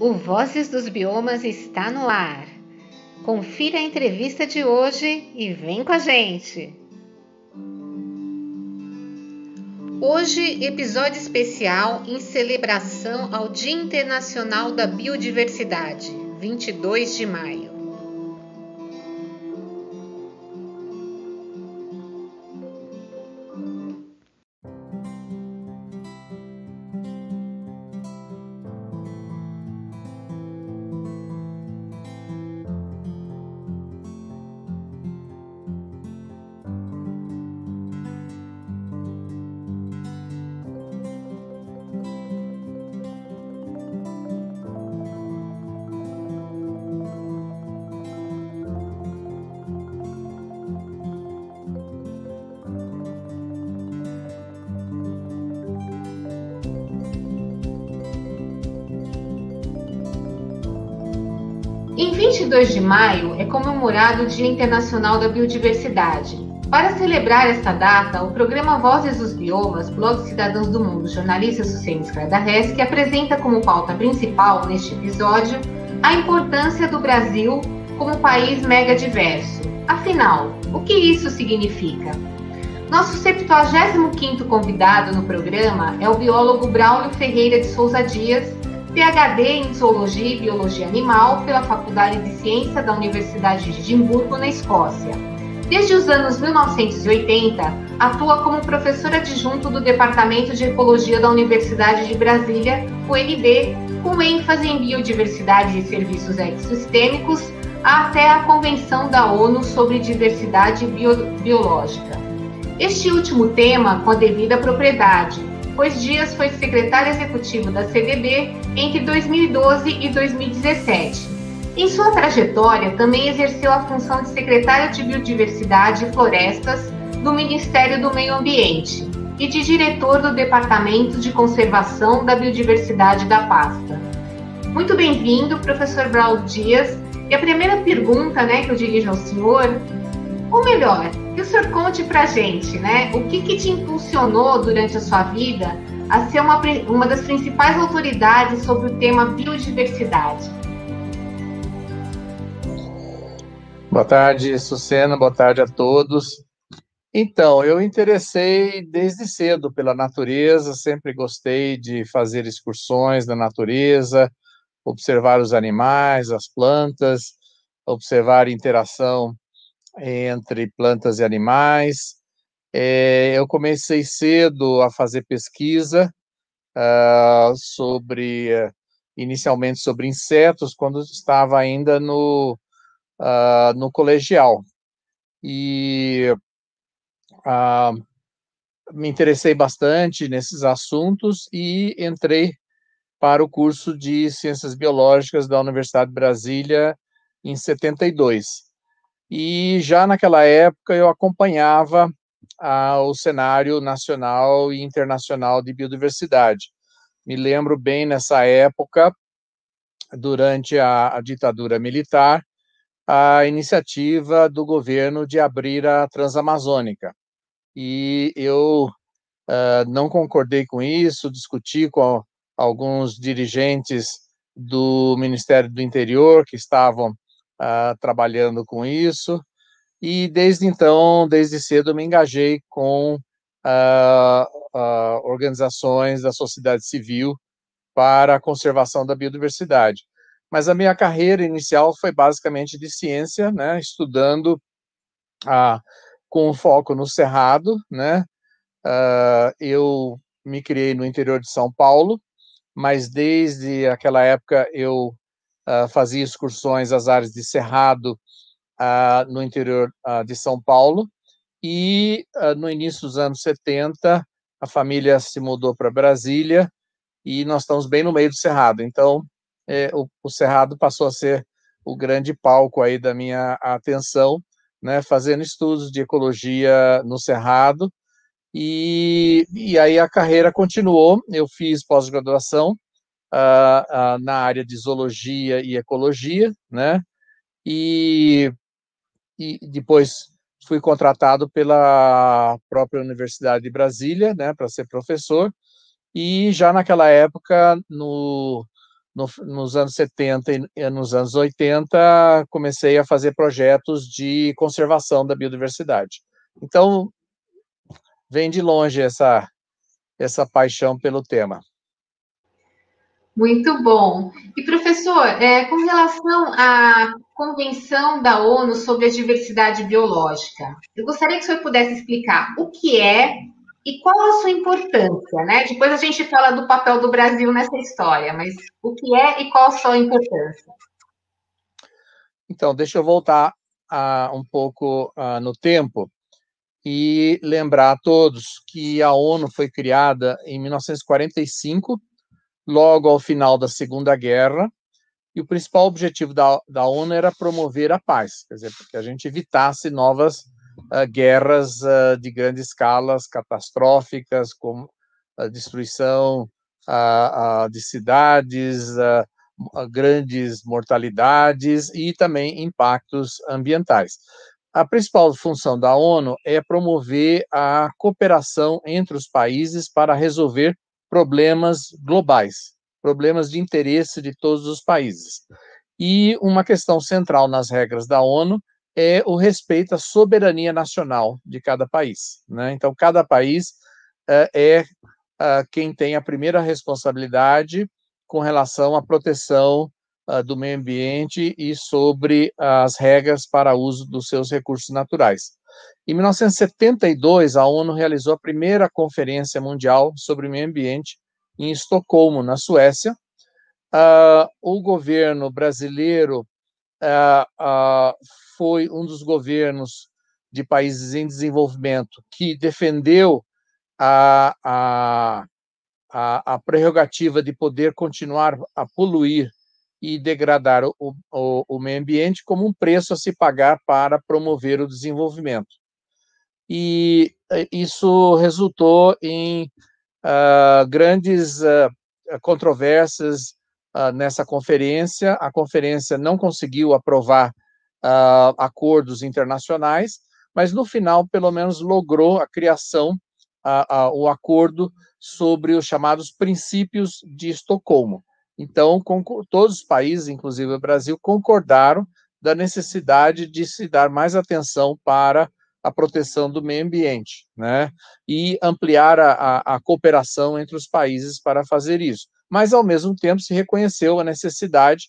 O Vozes dos Biomas está no ar. Confira a entrevista de hoje e vem com a gente. Hoje, episódio especial em celebração ao Dia Internacional da Biodiversidade, 22 de maio. maio é comemorado o Dia Internacional da Biodiversidade. Para celebrar esta data, o programa Vozes dos Biomas, blog Cidadãos do Mundo, jornalista da Scardarres, que apresenta como pauta principal neste episódio a importância do Brasil como país mega diverso. Afinal, o que isso significa? Nosso 75º convidado no programa é o biólogo Braulio Ferreira de Souza Dias, PhD em Zoologia e Biologia Animal pela Faculdade de Ciência da Universidade de Edimburgo, na Escócia. Desde os anos 1980, atua como professora adjunto do Departamento de Ecologia da Universidade de Brasília, UNB, com ênfase em biodiversidade e serviços ecossistêmicos, até a Convenção da ONU sobre Diversidade Bio Biológica. Este último tema com a devida propriedade, pois Dias foi secretário executivo da CDB entre 2012 e 2017. Em sua trajetória, também exerceu a função de secretária de Biodiversidade e Florestas do Ministério do Meio Ambiente e de diretor do Departamento de Conservação da Biodiversidade da pasta. Muito bem-vindo, professor Brau Dias. E a primeira pergunta né, que eu dirijo ao senhor, ou melhor, que o senhor conte para a gente, né, o que, que te impulsionou durante a sua vida a ser uma, uma das principais autoridades sobre o tema biodiversidade. Boa tarde, Sucena, boa tarde a todos. Então, eu interessei desde cedo pela natureza, sempre gostei de fazer excursões na natureza, observar os animais, as plantas, observar interação entre plantas e animais. É, eu comecei cedo a fazer pesquisa uh, sobre, eh, inicialmente sobre insetos, quando estava ainda no, uh, no colegial. E uh, me interessei bastante nesses assuntos e entrei para o curso de Ciências Biológicas da Universidade de Brasília em 72. E já naquela época eu acompanhava ao cenário nacional e internacional de biodiversidade. Me lembro bem nessa época, durante a, a ditadura militar, a iniciativa do governo de abrir a Transamazônica. E eu uh, não concordei com isso, discuti com alguns dirigentes do Ministério do Interior que estavam uh, trabalhando com isso, e desde então, desde cedo, me engajei com ah, ah, organizações da sociedade civil para a conservação da biodiversidade. Mas a minha carreira inicial foi basicamente de ciência, né, estudando ah, com foco no Cerrado. Né, eu me criei no interior de São Paulo, mas desde aquela época eu fazia excursões às áreas de Cerrado, uh, no interior uh, de São Paulo. E no início dos anos 70, a família se mudou para Brasília e nós estamos bem no meio do Cerrado. Então, é, o, o Cerrado passou a ser o grande palco aí da minha atenção, né, fazendo estudos de ecologia no Cerrado. E, e aí a carreira continuou. Eu fiz pós-graduação uh, uh, na área de zoologia e ecologia, né? E e depois fui contratado pela própria Universidade de Brasília, né, para ser professor, e já naquela época, no, no, nos anos 70 e eh, nos anos 80, comecei a fazer projetos de conservação da biodiversidade. Então, vem de longe essa, essa paixão pelo tema. Muito bom. E, professor, é, com relação à Convenção da ONU sobre a Diversidade Biológica, eu gostaria que o senhor pudesse explicar o que é e qual a sua importância, né? Depois a gente fala do papel do Brasil nessa história, mas o que é e qual a sua importância? Então, deixa eu voltar uh, um pouco uh, no tempo e lembrar a todos que a ONU foi criada em 1945 logo ao final da Segunda Guerra, e o principal objetivo da, da ONU era promover a paz, quer dizer, que a gente evitasse novas uh, guerras uh, de grande escala, catastróficas, como a destruição uh, de cidades, grandes mortalidades e também impactos ambientais. A principal função da ONU é promover a cooperação entre os países para resolver problemas globais, problemas de interesse de todos os países. E uma questão central nas regras da ONU é o respeito à soberania nacional de cada país. Né? Então, cada país uh, é uh, quem tem a primeira responsabilidade com relação à proteção uh, do meio ambiente e sobre as regras para uso dos seus recursos naturais. Em 1972, a ONU realizou a primeira conferência mundial sobre o meio ambiente em Estocolmo, na Suécia. Uh, o governo brasileiro uh, uh, foi um dos governos de países em desenvolvimento que defendeu a, a, a, a prerrogativa de poder continuar a poluir e degradar o, o, o, meio ambiente como um preço a se pagar para promover o desenvolvimento. E eh, isso resultou em uh, grandes uh, controvérsias uh, nessa conferência. A conferência não conseguiu aprovar acordos internacionais, mas no final, pelo menos, logrou a criação, o acordo sobre os chamados princípios de Estocolmo então, todos os países, inclusive o Brasil, concordaram da necessidade de se dar mais atenção para a proteção do meio ambiente, né? E ampliar a, a, a cooperação entre os países para fazer isso. Mas, ao mesmo tempo, se reconheceu a necessidade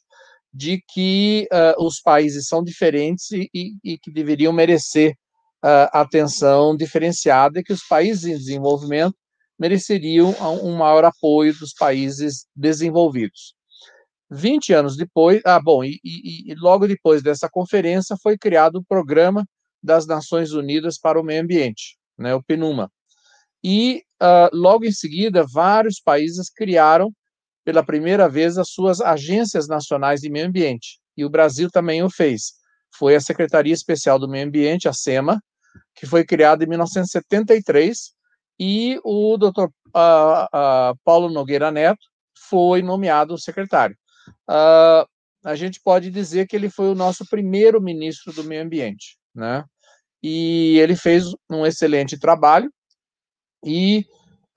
de que uh, os países são diferentes e, e que deveriam merecer uh, atenção diferenciada, e que os países em desenvolvimento mereceriam um maior apoio dos países desenvolvidos. 20 anos depois, ah, bom, e, e, e logo depois dessa conferência foi criado o Programa das Nações Unidas para o Meio Ambiente, né, o PNUMA. E uh, logo em seguida, vários países criaram pela primeira vez as suas agências nacionais de meio ambiente, e o Brasil também o fez. Foi a Secretaria Especial do Meio Ambiente, a SEMA, que foi criada em 1973 e o doutor Paulo Nogueira Neto foi nomeado secretário. Uh, a gente pode dizer que ele foi o nosso primeiro ministro do meio ambiente, né? E ele fez um excelente trabalho e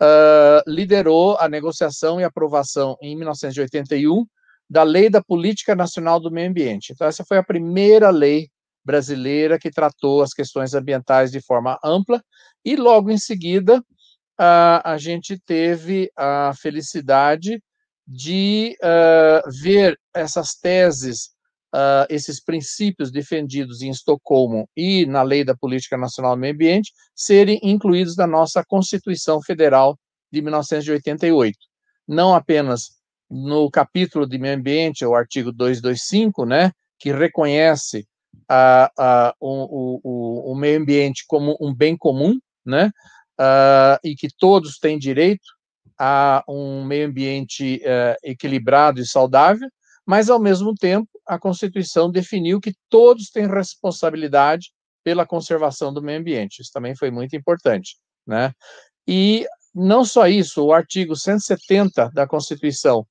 uh, liderou a negociação e aprovação em 1981 da Lei da Política Nacional do Meio Ambiente. Então essa foi a primeira lei brasileira que tratou as questões ambientais de forma ampla, e logo em seguida a, a gente teve a felicidade de uh, ver essas teses, uh, esses princípios defendidos em Estocolmo e na Lei da Política Nacional do Meio Ambiente serem incluídos na nossa Constituição Federal de 1988. Não apenas no capítulo de meio ambiente, o artigo 225, né, que reconhece a, a, o, o, o, meio ambiente como um bem comum, né? Uh, e que todos têm direito a um meio ambiente uh, equilibrado e saudável, mas, ao mesmo tempo, a Constituição definiu que todos têm responsabilidade pela conservação do meio ambiente. Isso também foi muito importante. Né? E não só isso, o artigo 170 da Constituição,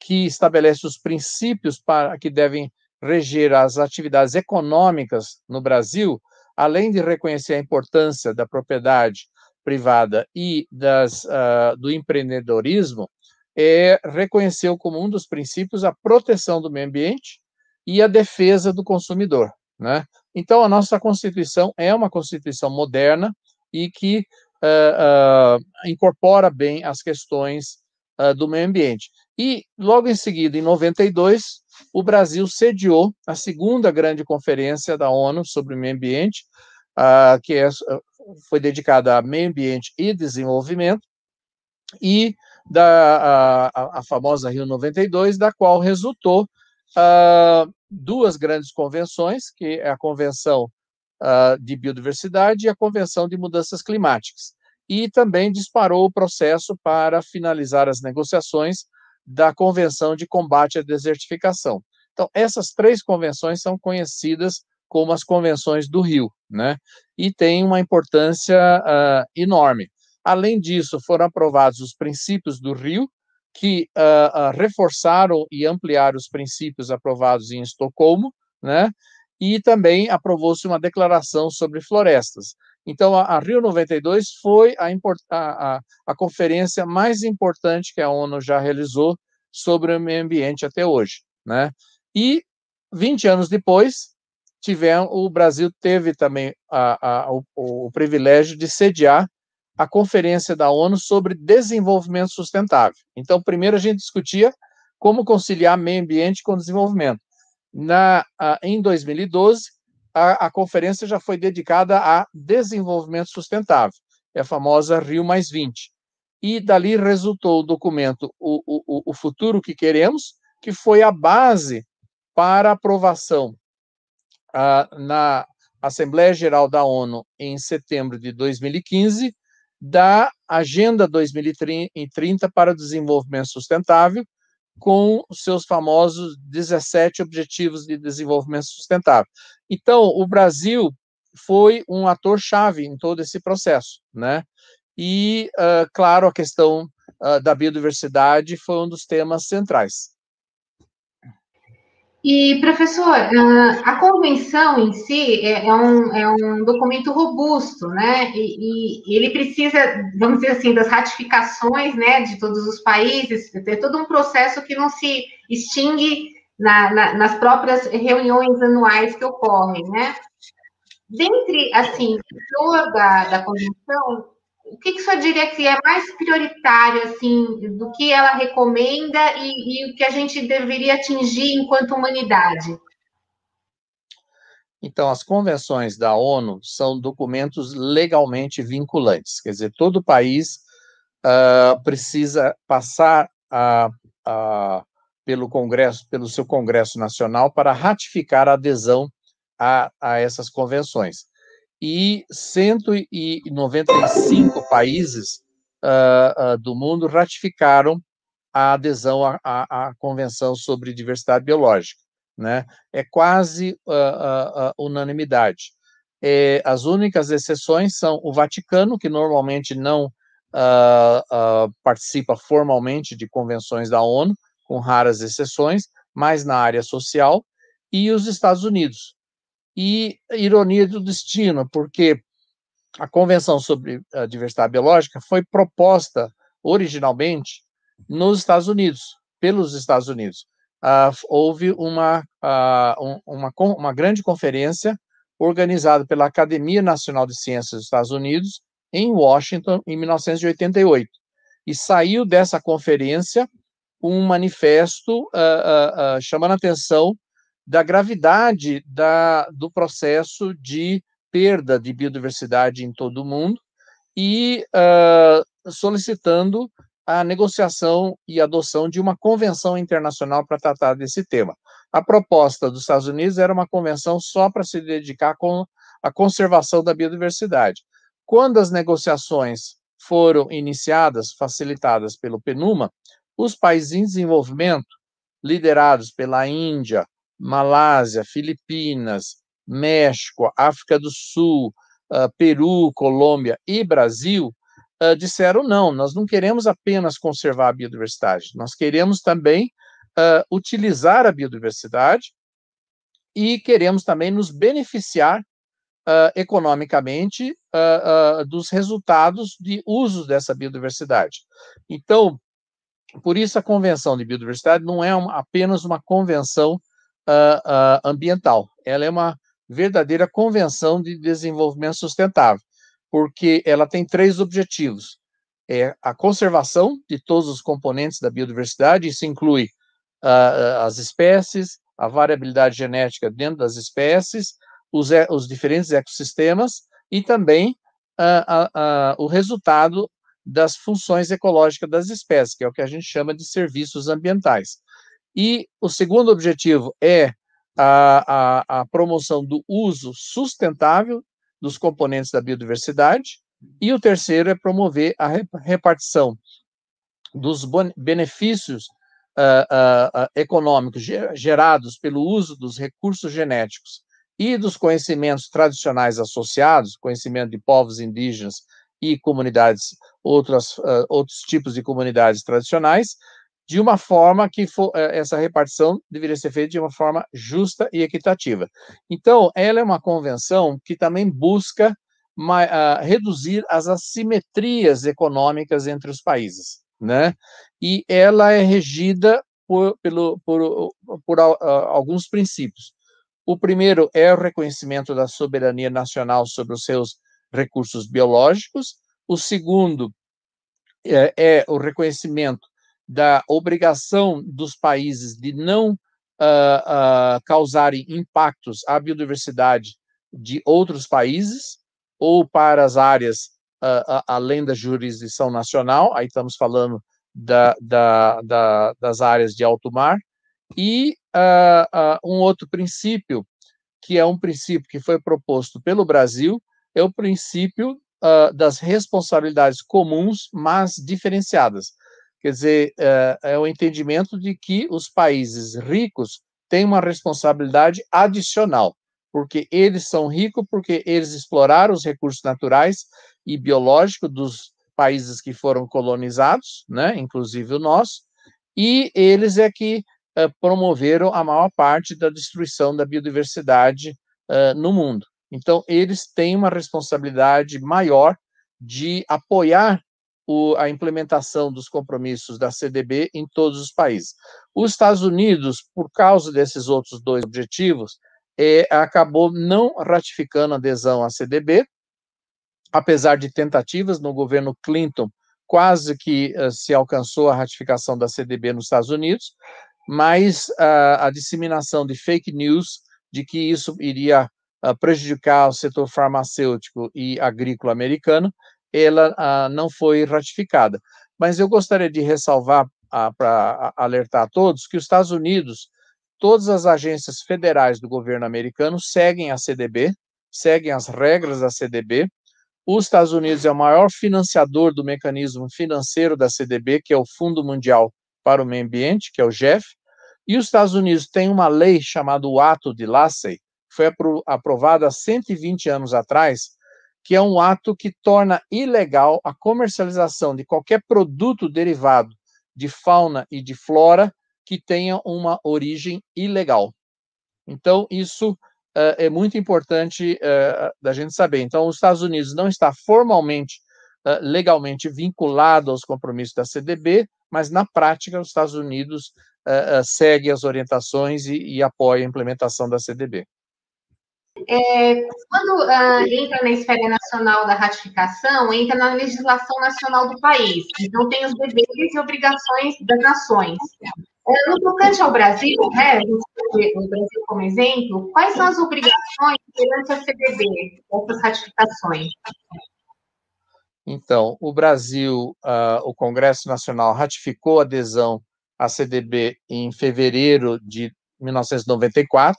que estabelece os princípios para que devem regir as atividades econômicas no Brasil, além de reconhecer a importância da propriedade privada e das, uh, do empreendedorismo, é, reconheceu como um dos princípios a proteção do meio ambiente e a defesa do consumidor. Né? Então, a nossa Constituição é uma Constituição moderna e que uh, uh, incorpora bem as questões do meio ambiente. E, logo em seguida, em 92, o Brasil sediou a segunda grande conferência da ONU sobre o meio ambiente, uh, que é, foi dedicada a meio ambiente e desenvolvimento, e da, a, a famosa Rio 92, da qual resultou uh, duas grandes convenções, que é a Convenção uh, de Biodiversidade e a Convenção de Mudanças Climáticas. E também disparou o processo para finalizar as negociações da Convenção de Combate à Desertificação. Então, essas três convenções são conhecidas como as convenções do Rio, né? E têm uma importância uh, enorme. Além disso, foram aprovados os princípios do Rio, que uh, uh, reforçaram e ampliaram os princípios aprovados em Estocolmo, né? E também aprovou-se uma declaração sobre florestas. Então, a, a Rio 92 foi a, a, a, conferência mais importante que a ONU já realizou sobre o meio ambiente até hoje. Né? E, 20 anos depois, tiveram, o Brasil teve também o, o privilégio de sediar a conferência da ONU sobre desenvolvimento sustentável. Então, primeiro a gente discutia como conciliar meio ambiente com desenvolvimento. Na, em 2012, a, a conferência já foi dedicada a desenvolvimento sustentável, é a famosa Rio Mais 20. E dali resultou o documento o, o, o Futuro que Queremos, que foi a base para aprovação ah, na Assembleia Geral da ONU em setembro de 2015 da Agenda 2030 para o Desenvolvimento Sustentável, com os seus famosos 17 Objetivos de Desenvolvimento Sustentável. Então, o Brasil foi um ator chave em todo esse processo, né? E, uh, claro, a questão uh, da biodiversidade foi um dos temas centrais. E, professor, a convenção em si é, é um, é um documento robusto, né? E, e, ele precisa, vamos dizer assim, das ratificações né, de todos os países, ter é, é todo um processo que não se extingue na, na, nas próprias reuniões anuais que ocorrem, né? Dentre, assim, o da convenção, o que, que o senhor diria que é mais prioritário, assim, do que ela recomenda e, e o que a gente deveria atingir enquanto humanidade? Então, as convenções da ONU são documentos legalmente vinculantes, quer dizer, todo país uh, precisa passar a, a, pelo Congresso, pelo seu Congresso Nacional, para ratificar a adesão a, a essas convenções e 195 países uh, uh, do mundo ratificaram a adesão à, à, à, Convenção sobre Diversidade Biológica. Né? É quase uh, unanimidade. É, as únicas exceções são o Vaticano, que normalmente não participa formalmente de convenções da ONU, com raras exceções, mas na área social, e os Estados Unidos, e ironia do destino, porque a Convenção sobre a Diversidade Biológica foi proposta originalmente nos Estados Unidos, pelos Estados Unidos. Uh, houve uma, uh, uma, uma grande conferência organizada pela Academia Nacional de Ciências dos Estados Unidos, em Washington, em 1988. E saiu dessa conferência um manifesto uh, chamando a atenção da gravidade da, do processo de perda de biodiversidade em todo o mundo e uh, solicitando a negociação e adoção de uma convenção internacional para tratar desse tema. A proposta dos Estados Unidos era uma convenção só para se dedicar com a conservação da biodiversidade. Quando as negociações foram iniciadas, facilitadas pelo PNUMA, os países em desenvolvimento, liderados pela Índia, Malásia, Filipinas, México, África do Sul, uh, Peru, Colômbia e Brasil uh, disseram não, nós não queremos apenas conservar a biodiversidade, nós queremos também uh, utilizar a biodiversidade e queremos também nos beneficiar economicamente dos resultados de uso dessa biodiversidade. Então, por isso a convenção de biodiversidade não é uma, apenas uma convenção uh, uh, ambiental. Ela é uma verdadeira convenção de desenvolvimento sustentável, porque ela tem três objetivos: é a conservação de todos os componentes da biodiversidade, isso inclui uh, as espécies, a variabilidade genética dentro das espécies, os, os diferentes ecossistemas e também o resultado das funções ecológicas das espécies, que é o que a gente chama de serviços ambientais. E o segundo objetivo é a, a, a promoção do uso sustentável dos componentes da biodiversidade. E o terceiro é promover a repartição dos benefícios uh, uh, econômicos gerados pelo uso dos recursos genéticos e dos conhecimentos tradicionais associados, conhecimento de povos indígenas e comunidades, outras, uh, outros tipos de comunidades tradicionais, de uma forma que for, eh, essa repartição deveria ser feita de uma forma justa e equitativa. Então, ela é uma convenção que também busca uh, reduzir as assimetrias econômicas entre os países, né? E ela é regida por, pelo, por, por uh, alguns princípios. O primeiro é o reconhecimento da soberania nacional sobre os seus recursos biológicos. O segundo é, é o reconhecimento da obrigação dos países de não uh, uh, causarem impactos à biodiversidade de outros países ou para as áreas uh, além da jurisdição nacional, aí estamos falando da, da, da, das áreas de alto mar, e um outro princípio, que é um princípio que foi proposto pelo Brasil, é o princípio das responsabilidades comuns, mas diferenciadas. Quer dizer, eh, é o entendimento de que os países ricos têm uma responsabilidade adicional, porque eles são ricos, porque eles exploraram os recursos naturais e biológicos dos países que foram colonizados, né, inclusive o nosso, e eles é que eh, promoveram a maior parte da destruição da biodiversidade eh, no mundo. Então, eles têm uma responsabilidade maior de apoiar o, a implementação dos compromissos da CDB em todos os países. Os Estados Unidos, por causa desses outros dois objetivos, é, acabou não ratificando a adesão à CDB, apesar de tentativas no governo Clinton, quase que uh, se alcançou a ratificação da CDB nos Estados Unidos, mas uh, a disseminação de fake news de que isso iria uh, prejudicar o setor farmacêutico e agrícola americano ela ah, não foi ratificada. Mas eu gostaria de ressalvar, ah, para alertar a todos, que os Estados Unidos, todas as agências federais do governo americano seguem a CDB, seguem as regras da CDB. Os Estados Unidos é o maior financiador do mecanismo financeiro da CDB, que é o Fundo Mundial para o Meio Ambiente, que é o GEF. E os Estados Unidos têm uma lei chamada o Ato de Lacey, que foi aprovada há 120 anos atrás, que é um ato que torna ilegal a comercialização de qualquer produto derivado de fauna e de flora que tenha uma origem ilegal. Então, isso uh, é muito importante uh, da gente saber. Então, os Estados Unidos não está formalmente, uh, legalmente vinculado aos compromissos da CDB, mas na prática, os Estados Unidos segue as orientações e, e apoia a implementação da CDB. É, quando ah, entra na esfera nacional da ratificação, entra na legislação nacional do país. Então, tem os deveres e obrigações das nações. É, no tocante ao Brasil, né, o Brasil como exemplo, quais são as obrigações perante a CDB, essas ratificações? Então, o Brasil, uh, o Congresso Nacional ratificou a adesão à CDB em fevereiro de 1994,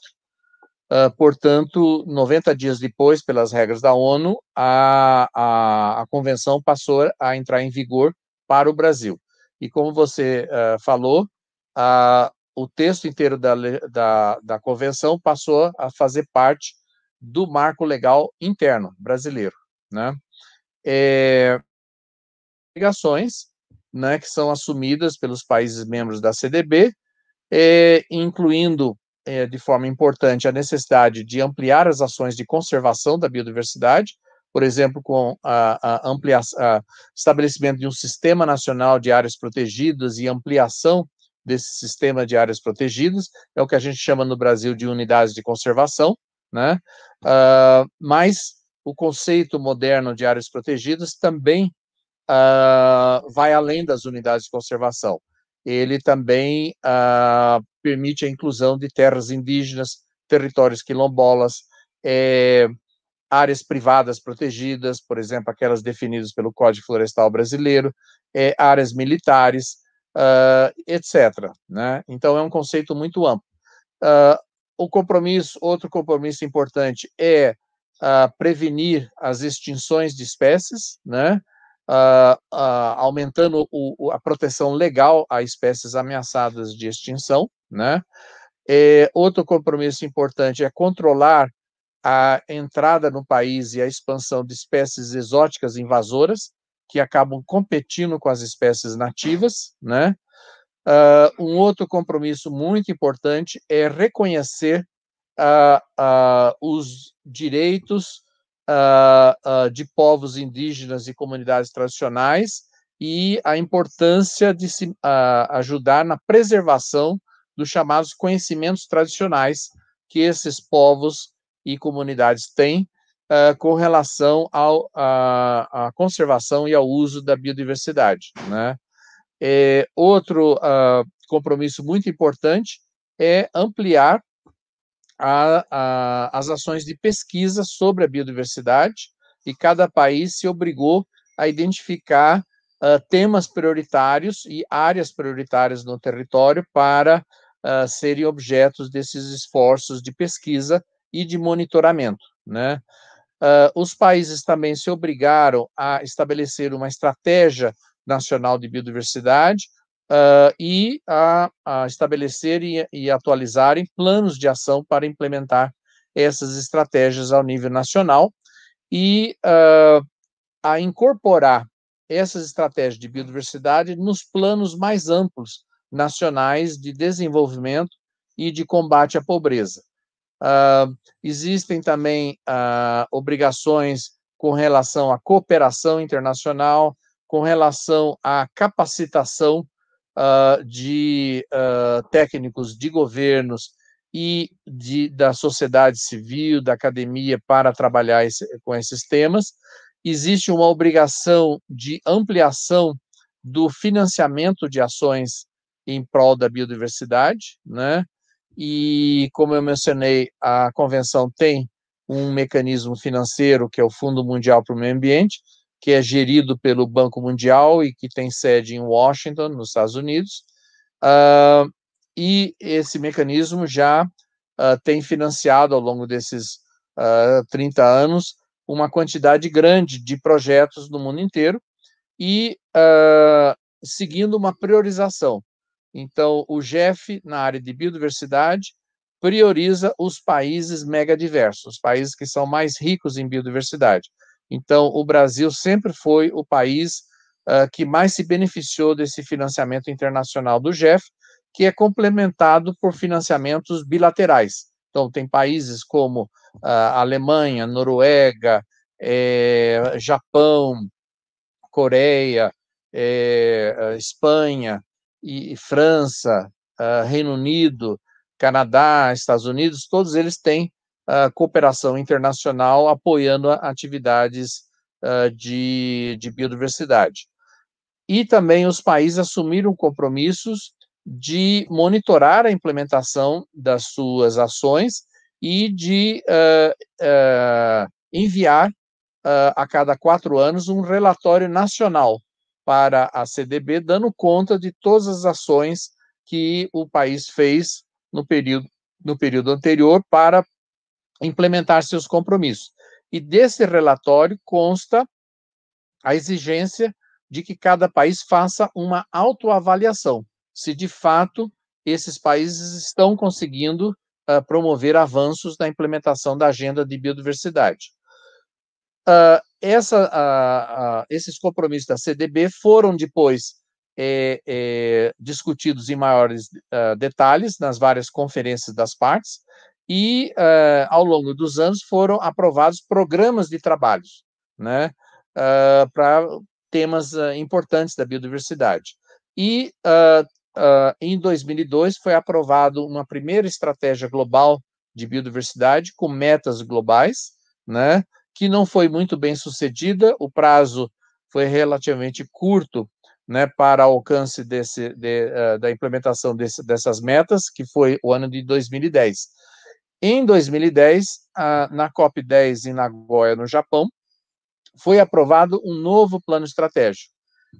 ah, portanto, 90 dias depois, pelas regras da ONU, a, a, a, convenção passou a entrar em vigor para o Brasil. E como você uh, falou, uh, o texto inteiro da, da, da, convenção passou a fazer parte do marco legal interno brasileiro. Né? É, obrigações né, que são assumidas pelos países membros da CDB, é, incluindo é, de forma importante a necessidade de ampliar as ações de conservação da biodiversidade, por exemplo, com a, a ampliação, a estabelecimento de um sistema nacional de áreas protegidas e ampliação desse sistema de áreas protegidas, é o que a gente chama no Brasil de unidades de conservação, né? Uh, mas o conceito moderno de áreas protegidas também uh, vai além das unidades de conservação. Ele também uh, permite a inclusão de terras indígenas, territórios quilombolas, é, áreas privadas protegidas, por exemplo, aquelas definidas pelo Código Florestal Brasileiro, é, áreas militares, uh, ah, etc. Né? Então, é um conceito muito amplo. Uh, o compromisso, outro compromisso importante é uh, prevenir as extinções de espécies, né? uh, uh, aumentando o, a proteção legal a espécies ameaçadas de extinção, né? E é, outro compromisso importante é controlar a entrada no país e a expansão de espécies exóticas invasoras que acabam competindo com as espécies nativas, né? Uh, um outro compromisso muito importante é reconhecer uh, uh, os direitos uh, uh, de povos indígenas e comunidades tradicionais e a importância de se uh, ajudar na preservação dos chamados conhecimentos tradicionais que esses povos e comunidades têm com relação à conservação e ao uso da biodiversidade. Né? É, outro compromisso muito importante é ampliar a, a, as ações de pesquisa sobre a biodiversidade e cada país se obrigou a identificar uh, temas prioritários e áreas prioritárias no território para uh, serem objetos desses esforços de pesquisa e de monitoramento, né? Uh, os países também se obrigaram a estabelecer uma estratégia nacional de biodiversidade, uh, e a, a estabelecer e, e atualizarem planos de ação para implementar essas estratégias ao nível nacional e uh, a incorporar essas estratégias de biodiversidade nos planos mais amplos nacionais de desenvolvimento e de combate à pobreza. Uh, existem também uh, obrigações com relação à cooperação internacional, com relação à capacitação uh, de uh, técnicos de governos e de, da sociedade civil, da academia, para trabalhar esse, com esses temas. Existe uma obrigação de ampliação do financiamento de ações em prol da biodiversidade, né? E, como eu mencionei, a convenção tem um mecanismo financeiro, que é o Fundo Mundial para o Meio Ambiente, que é gerido pelo Banco Mundial e que tem sede em Washington, nos Estados Unidos. Uh, e esse mecanismo já uh, tem financiado ao longo desses uh, ah, 30 anos uma quantidade grande de projetos no mundo inteiro e uh, seguindo uma priorização. Então, o GEF, na área de biodiversidade, prioriza os países megadiversos, os países que são mais ricos em biodiversidade. Então, o Brasil sempre foi o país uh, que mais se beneficiou desse financiamento internacional do GEF, que é complementado por financiamentos bilaterais. Então, tem países como uh, Alemanha, Noruega, eh, Japão, Coreia, eh, Espanha e, e França, uh, Reino Unido, Canadá, Estados Unidos, todos eles têm uh, cooperação internacional apoiando atividades uh, de, de biodiversidade. E também os países assumiram compromissos de monitorar a implementação das suas ações e de uh, enviar a cada quatro anos um relatório nacional para a CDB, dando conta de todas as ações que o país fez no período, no período anterior para implementar seus compromissos. E desse relatório consta a exigência de que cada país faça uma autoavaliação, se de fato esses países estão conseguindo uh, promover avanços na implementação da agenda de biodiversidade. Uh, essa, uh, esses compromissos da CDB foram depois é, é, discutidos em maiores ah, detalhes nas várias conferências das partes, e, uh, ao longo dos anos, foram aprovados programas de trabalhos né, uh, eh, para temas uh, importantes da biodiversidade. E em 2002 foi aprovado uma primeira estratégia global de biodiversidade com metas globais, né, que não foi muito bem sucedida, o prazo foi relativamente curto né, para alcance desse, de, da implementação desse, dessas metas, que foi o ano de 2010 em 2010, na COP10 em Nagoya, no Japão, foi aprovado um novo plano estratégico,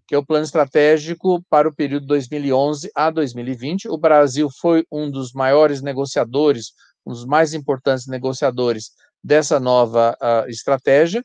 que é o plano estratégico para o período 2011 a 2020. O Brasil foi um dos maiores negociadores, um dos mais importantes negociadores dessa nova estratégia.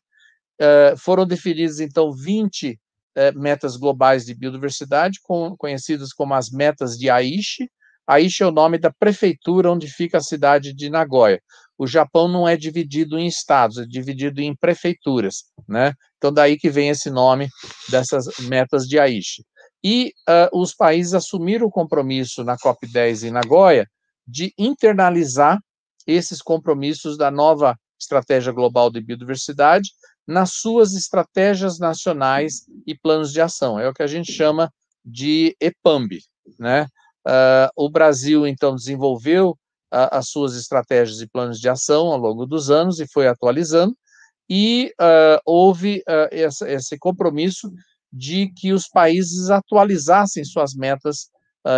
É, foram definidas, então, 20 é, metas globais de biodiversidade, conhecidas como as metas de Aichi, Aichi é o nome da prefeitura onde fica a cidade de Nagoya. O Japão não é dividido em estados, é dividido em prefeituras, né? Então daí que vem esse nome dessas metas de Aichi. E uh, os países assumiram o compromisso na COP10 em Nagoya de internalizar esses compromissos da nova estratégia global de biodiversidade nas suas estratégias nacionais e planos de ação. É o que a gente chama de EPAMB, né? Uh, o Brasil, então, desenvolveu uh, as suas estratégias e planos de ação ao longo dos anos e foi atualizando, e uh, houve essa, esse compromisso de que os países atualizassem suas metas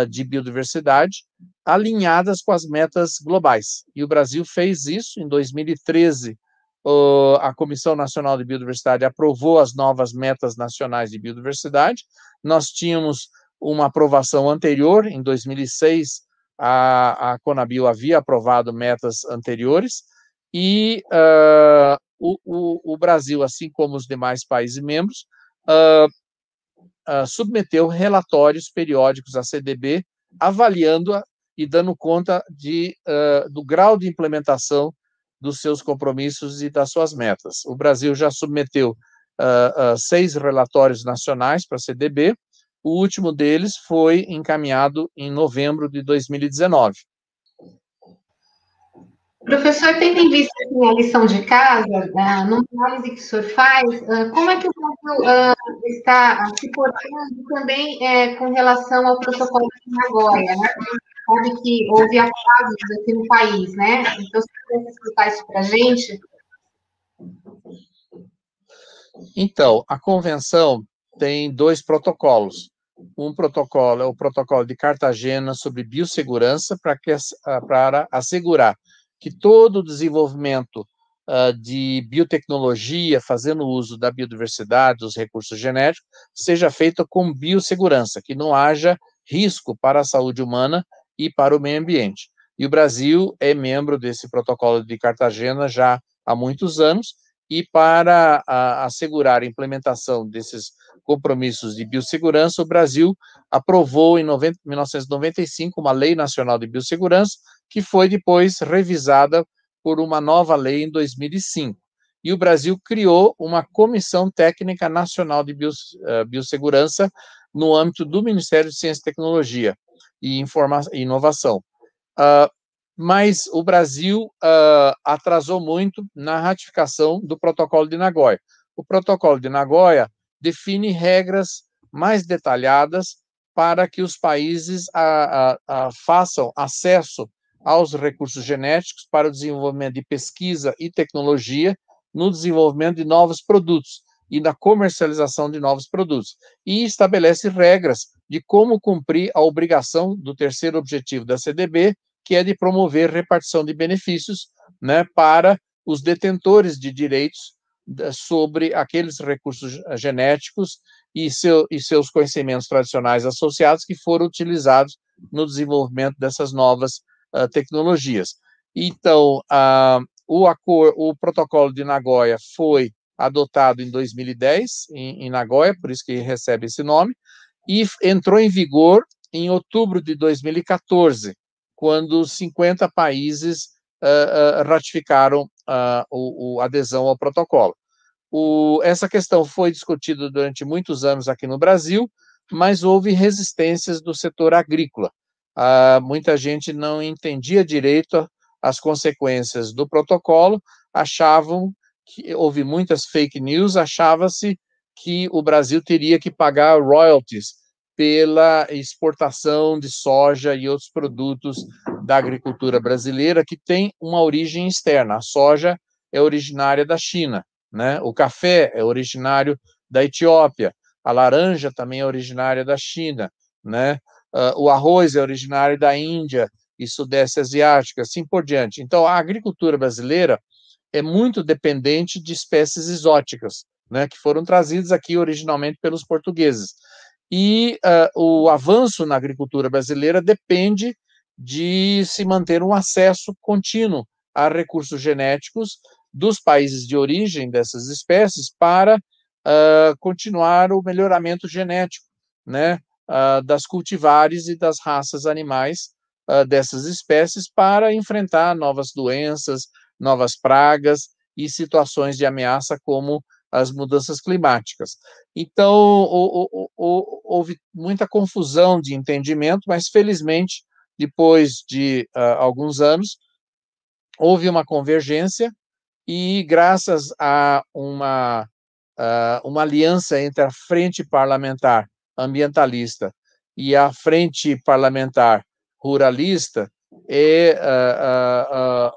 de biodiversidade, alinhadas com as metas globais. E o Brasil fez isso em 2013. a Comissão Nacional de Biodiversidade aprovou as novas metas nacionais de biodiversidade. Nós tínhamos uma aprovação anterior, em 2006, a, a Conabio havia aprovado metas anteriores, e uh, o, o, o, Brasil, assim como os demais países membros, uh, uh, submeteu relatórios periódicos à CDB, avaliando-a e dando conta de, do grau de implementação dos seus compromissos e das suas metas. O Brasil já submeteu seis relatórios nacionais para a CDB, o último deles foi encaminhado em novembro de 2019. Professor, tendo em vista é a lição de casa, uh, numa análise que o senhor faz, ah, como é que o Brasil uh, está se portando também é, com relação ao protocolo de Nagoya? Né? Sabe que houve atrasos aqui no país, né? Então, você pode explicar isso para a gente? Então, a convenção tem dois protocolos. Um protocolo é o protocolo de Cartagena sobre biossegurança para, que, ah, para assegurar que todo o desenvolvimento uh, de biotecnologia, fazendo uso da biodiversidade, dos recursos genéticos, seja feito com biossegurança, que não haja risco para a saúde humana e para o meio ambiente. E o Brasil é membro desse protocolo de Cartagena já há muitos anos e para a, assegurar a implementação desses compromissos de biossegurança, o Brasil aprovou em 90, 1995 uma lei nacional de biossegurança, que foi depois revisada por uma nova lei em 2005. E o Brasil criou uma Comissão Técnica Nacional de Bios, uh, Biossegurança no âmbito do Ministério de Ciência e Tecnologia e Informa Inovação. Uh, mas o Brasil uh, atrasou muito na ratificação do Protocolo de Nagoya. O Protocolo de Nagoya define regras mais detalhadas para que os países a, a, a façam acesso aos recursos genéticos para o desenvolvimento de pesquisa e tecnologia no desenvolvimento de novos produtos e na comercialização de novos produtos, e estabelece regras de como cumprir a obrigação do terceiro objetivo da CDB, que é de promover repartição de benefícios né, para os detentores de direitos sobre aqueles recursos genéticos e, seu, e seus conhecimentos tradicionais associados que foram utilizados no desenvolvimento dessas novas uh, tecnologias. Então, uh, o, acor, o protocolo de Nagoya foi adotado em 2010 em, em Nagoya, por isso que recebe esse nome, e entrou em vigor em outubro de 2014 quando 50 países uh, uh, ratificaram uh, o, o, adesão ao protocolo. O, essa questão foi discutida durante muitos anos aqui no Brasil, mas houve resistências do setor agrícola. muita gente não entendia direito as consequências do protocolo, achavam que houve muitas fake news, achava-se que o Brasil teria que pagar royalties pela exportação de soja e outros produtos da agricultura brasileira que tem uma origem externa. A soja é originária da China, né? O café é originário da Etiópia, a laranja também é originária da China, né? Ah, o arroz é originário da Índia e Sudeste Asiático, assim por diante. Então, a agricultura brasileira é muito dependente de espécies exóticas, né, que foram trazidas aqui originalmente pelos portugueses e uh, o avanço na agricultura brasileira depende de se manter um acesso contínuo a recursos genéticos dos países de origem dessas espécies para uh, continuar o melhoramento genético, né, uh, das cultivares e das raças animais dessas espécies para enfrentar novas doenças, novas pragas e situações de ameaça como as mudanças climáticas. Então, o, o, o, houve muita confusão de entendimento, mas felizmente, depois de uh, alguns anos, houve uma convergência e, graças a uma, uh, uma aliança entre a Frente Parlamentar Ambientalista e a Frente Parlamentar Ruralista, e, uh,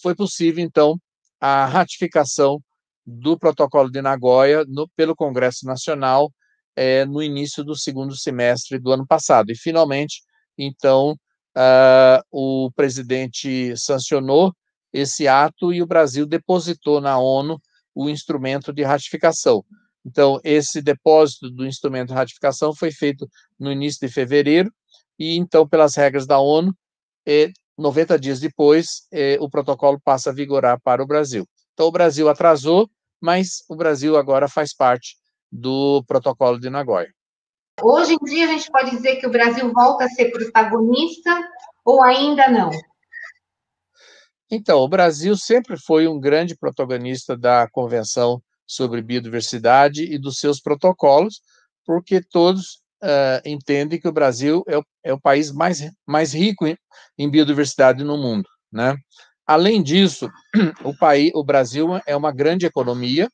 foi possível, então, a ratificação do Protocolo de Nagoya no, pelo Congresso Nacional é, no início do segundo semestre do ano passado. E, finalmente, então, uh, o presidente sancionou esse ato e o Brasil depositou na ONU o instrumento de ratificação. Então, esse depósito do instrumento de ratificação foi feito no início de fevereiro, e então, pelas regras da ONU, 90 é, dias depois, é, o protocolo passa a vigorar para o Brasil. Então, o Brasil atrasou, mas o Brasil agora faz parte do protocolo de Nagoya. Hoje em dia, a gente pode dizer que o Brasil volta a ser protagonista ou ainda não? Então, o Brasil sempre foi um grande protagonista da Convenção sobre Biodiversidade e dos seus protocolos, porque todos uh, entendem que o Brasil é o, é o país mais, mais rico em, em biodiversidade no mundo. Né? Além disso, o, país, o Brasil é uma grande economia,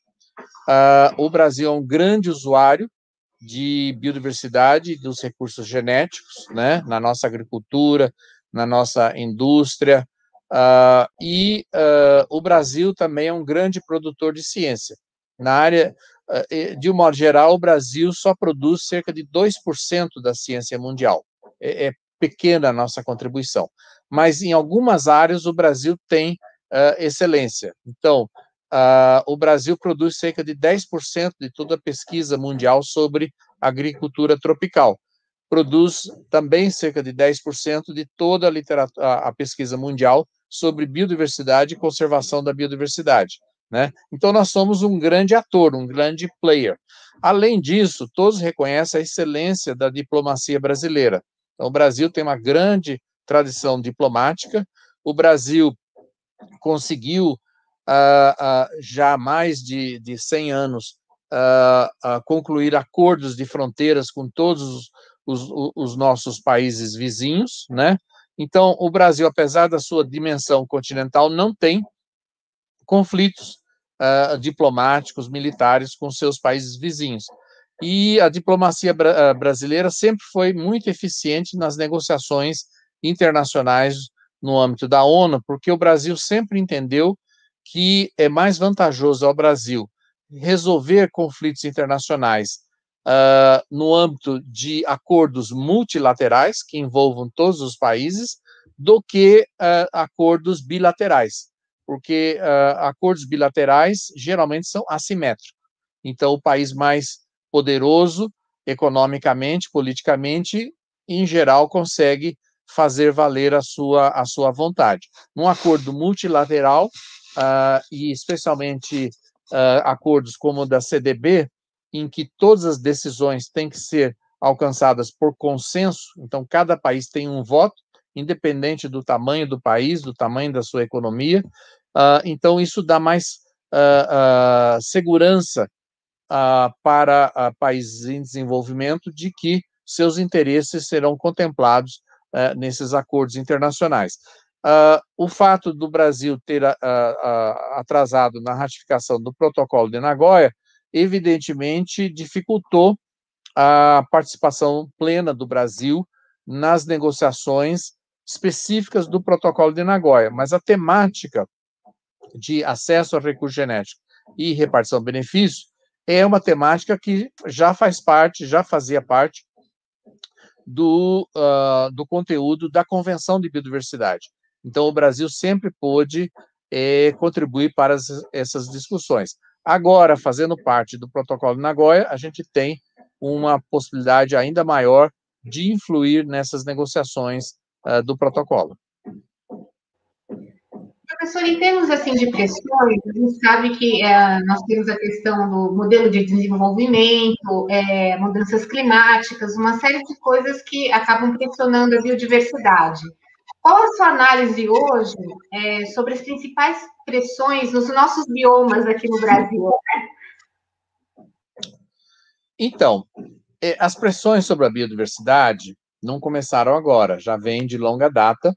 uh, o Brasil é um grande usuário de biodiversidade, dos recursos genéticos, né, na nossa agricultura, na nossa indústria, uh, e uh, o Brasil também é um grande produtor de ciência. Na área, de um modo geral, o Brasil só produz cerca de 2% da ciência mundial. É, é pequena a nossa contribuição. Mas em algumas áreas o Brasil tem uh, excelência. Então, uh, o Brasil produz cerca de 10% de toda a pesquisa mundial sobre agricultura tropical. Produz também cerca de 10% de toda a, literatura, a, pesquisa mundial sobre biodiversidade e conservação da biodiversidade. Né? Então, nós somos um grande ator, um grande player. Além disso, todos reconhecem a excelência da diplomacia brasileira. Então, o Brasil tem uma grande tradição diplomática, o Brasil conseguiu, ah, ah, já há mais de, de 100 anos, ah, concluir acordos de fronteiras com todos os, os, os nossos países vizinhos, né? Então, o Brasil, apesar da sua dimensão continental, não tem conflitos diplomáticos, militares com seus países vizinhos. E a diplomacia bra eh, brasileira sempre foi muito eficiente nas negociações internacionais no âmbito da ONU, porque o Brasil sempre entendeu que é mais vantajoso ao Brasil resolver conflitos internacionais uh, no âmbito de acordos multilaterais que envolvam todos os países do que uh, acordos bilaterais, porque uh, acordos bilaterais geralmente são assimétricos. Então, o país mais poderoso economicamente, politicamente, e, em geral, consegue fazer valer a sua, a sua vontade. Num acordo multilateral, uh, e especialmente uh, acordos como o da CDB, em que todas as decisões têm que ser alcançadas por consenso, então cada país tem um voto, independente do tamanho do país, do tamanho da sua economia, uh, então isso dá mais segurança para países em desenvolvimento de que seus interesses serão contemplados eh, nesses acordos internacionais. Ah, o fato do Brasil ter atrasado na ratificação do protocolo de Nagoya, evidentemente, dificultou a participação plena do Brasil nas negociações específicas do protocolo de Nagoya, mas a temática de acesso a recurso genético e repartição de benefícios é uma temática que já faz parte, já fazia parte do, uh, do conteúdo da Convenção de Biodiversidade. Então, o Brasil sempre pôde eh, contribuir para as, essas discussões. Agora, fazendo parte do Protocolo de Nagoya, a gente tem uma possibilidade ainda maior de influir nessas negociações uh, do protocolo. Professor, em termos assim, de pressões, a gente sabe que é, nós temos a questão do modelo de desenvolvimento, é, mudanças climáticas, uma série de coisas que acabam pressionando a biodiversidade. Qual a sua análise hoje é, sobre as principais pressões nos nossos biomas aqui no Brasil? Então, é, as pressões sobre a biodiversidade não começaram agora, já vem de longa data,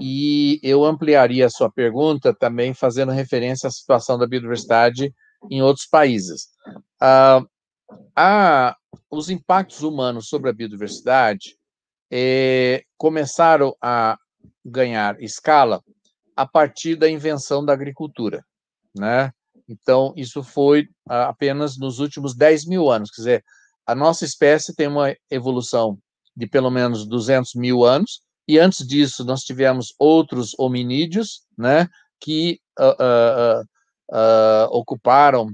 e eu ampliaria a sua pergunta também fazendo referência à situação da biodiversidade em outros países. Ah, a, os impactos humanos sobre a biodiversidade é, começaram a ganhar escala a partir da invenção da agricultura, né? Então, isso foi ah, apenas nos últimos 10 mil anos, quer dizer, a nossa espécie tem uma evolução de pelo menos 200 mil anos, e antes disso, nós tivemos outros hominídeos, né, que uh, uh, uh, ocuparam,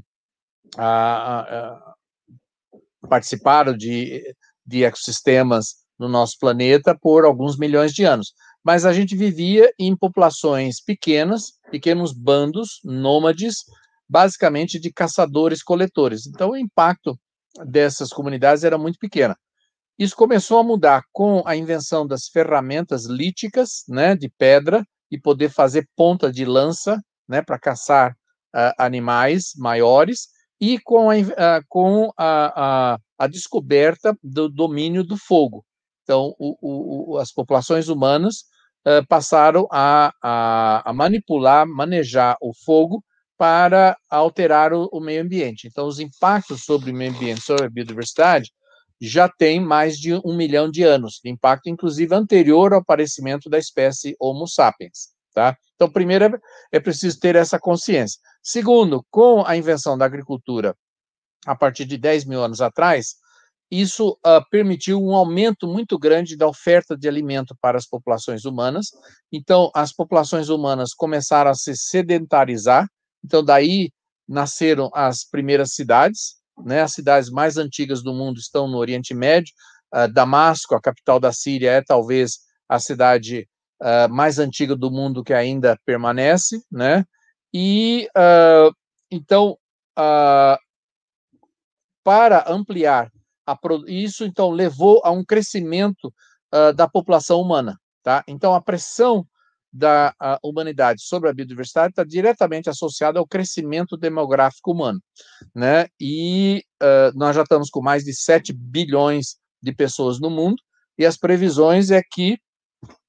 participaram de, de ecossistemas no nosso planeta por alguns milhões de anos. Mas a gente vivia em populações pequenas, pequenos bandos, nômades, basicamente de caçadores-coletores. Então, o impacto dessas comunidades era muito pequena. Isso começou a mudar com a invenção das ferramentas líticas, né, de pedra, e poder fazer ponta de lança, né, para caçar uh, animais maiores, e com a, uh, com a, a, a, descoberta do domínio do fogo. Então, o, o, as populações humanas uh, passaram a, a, a, manipular, manejar o fogo para alterar o, o meio ambiente. Então, os impactos sobre o meio ambiente, sobre a biodiversidade, já tem mais de um milhão de anos, de impacto inclusive anterior ao aparecimento da espécie Homo sapiens. Tá? Então, primeiro, é, é preciso ter essa consciência. Segundo, com a invenção da agricultura a partir de 10 mil anos atrás, isso uh, permitiu um aumento muito grande da oferta de alimento para as populações humanas. Então, as populações humanas começaram a se sedentarizar, então, daí nasceram as primeiras cidades, né? As cidades mais antigas do mundo estão no Oriente Médio. Uh, Damasco, a capital da Síria, é talvez a cidade uh, mais antiga do mundo que ainda permanece, né? E uh, então ah, para ampliar a, isso então levou a um crescimento da população humana, tá? Então a pressão da humanidade sobre a biodiversidade está diretamente associado ao crescimento demográfico humano, né? E uh, nós já estamos com mais de 7 bilhões de pessoas no mundo e as previsões é que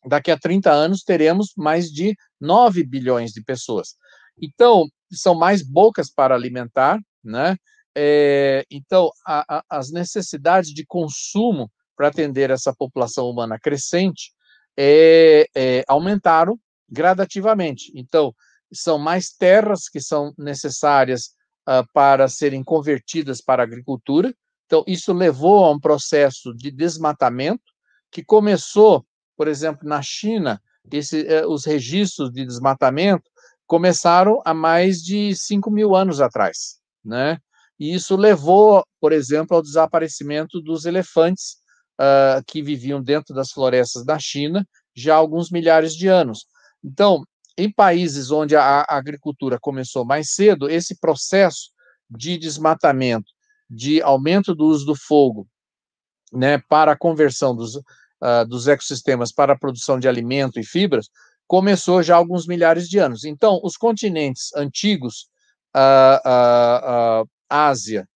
daqui a 30 anos teremos mais de 9 bilhões de pessoas. Então, são mais bocas para alimentar, né? É, então, a, a, as necessidades de consumo para atender essa população humana crescente é, é, aumentaram gradativamente. Então, são mais terras que são necessárias uh, para serem convertidas para agricultura. Então, isso levou a um processo de desmatamento que começou, por exemplo, na China, esse, uh, os registros de desmatamento começaram há mais de 5 mil anos atrás, né? E isso levou, por exemplo, ao desaparecimento dos elefantes uh, que viviam dentro das florestas da China já há alguns milhares de anos. Então, em países onde a agricultura começou mais cedo, esse processo de desmatamento, de aumento do uso do fogo, né, para a conversão dos, uh, dos ecossistemas para a produção de alimento e fibras, começou já há alguns milhares de anos. Então, os continentes antigos, uh, uh, Ásia,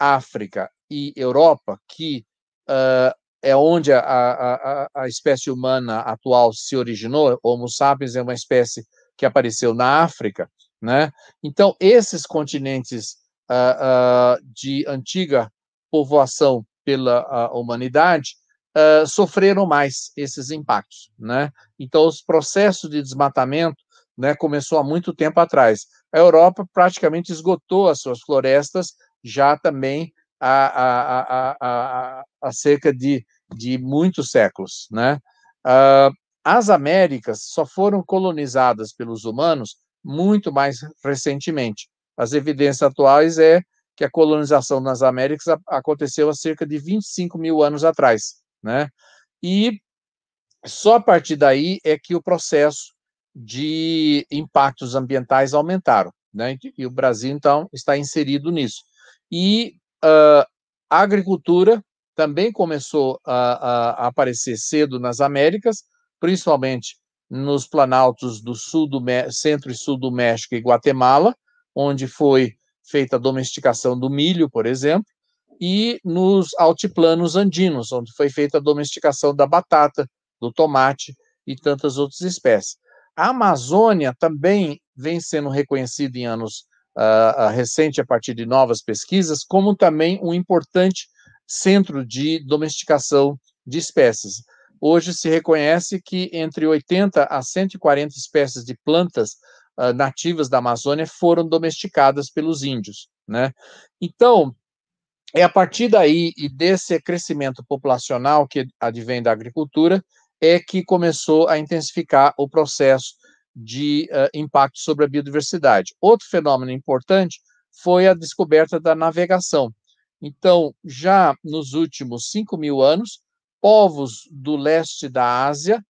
África e Europa, que uh, é onde a, a, a, espécie humana atual se originou, Homo sapiens é uma espécie que apareceu na África, né? Então, esses continentes uh, uh, de antiga povoação pela humanidade uh, sofreram mais esses impactos, né? Então, os processos de desmatamento né, começou há muito tempo atrás. A Europa praticamente esgotou as suas florestas já também há, há, há, há cerca de, de muitos séculos. Né? Ah, as Américas só foram colonizadas pelos humanos muito mais recentemente. As evidências atuais é que a colonização nas Américas aconteceu há cerca de 25 mil anos atrás, né? E só a partir daí é que o processo de impactos ambientais aumentaram, né? E o Brasil então está inserido nisso. E Uh, a agricultura também começou a, a, aparecer cedo nas Américas, principalmente nos planaltos do sul do centro e sul do México e Guatemala, onde foi feita a domesticação do milho, por exemplo, e nos altiplanos andinos, onde foi feita a domesticação da batata, do tomate e tantas outras espécies. A Amazônia também vem sendo reconhecida em anos uh, recente a partir de novas pesquisas, como também um importante centro de domesticação de espécies. Hoje se reconhece que entre 80 a 140 espécies de plantas uh, nativas da Amazônia foram domesticadas pelos índios, né? Então, é a partir daí e desse crescimento populacional que advém da agricultura é que começou a intensificar o processo de uh, impacto sobre a biodiversidade. Outro fenômeno importante foi a descoberta da navegação. Então, já nos últimos 5 mil anos, povos do leste da Ásia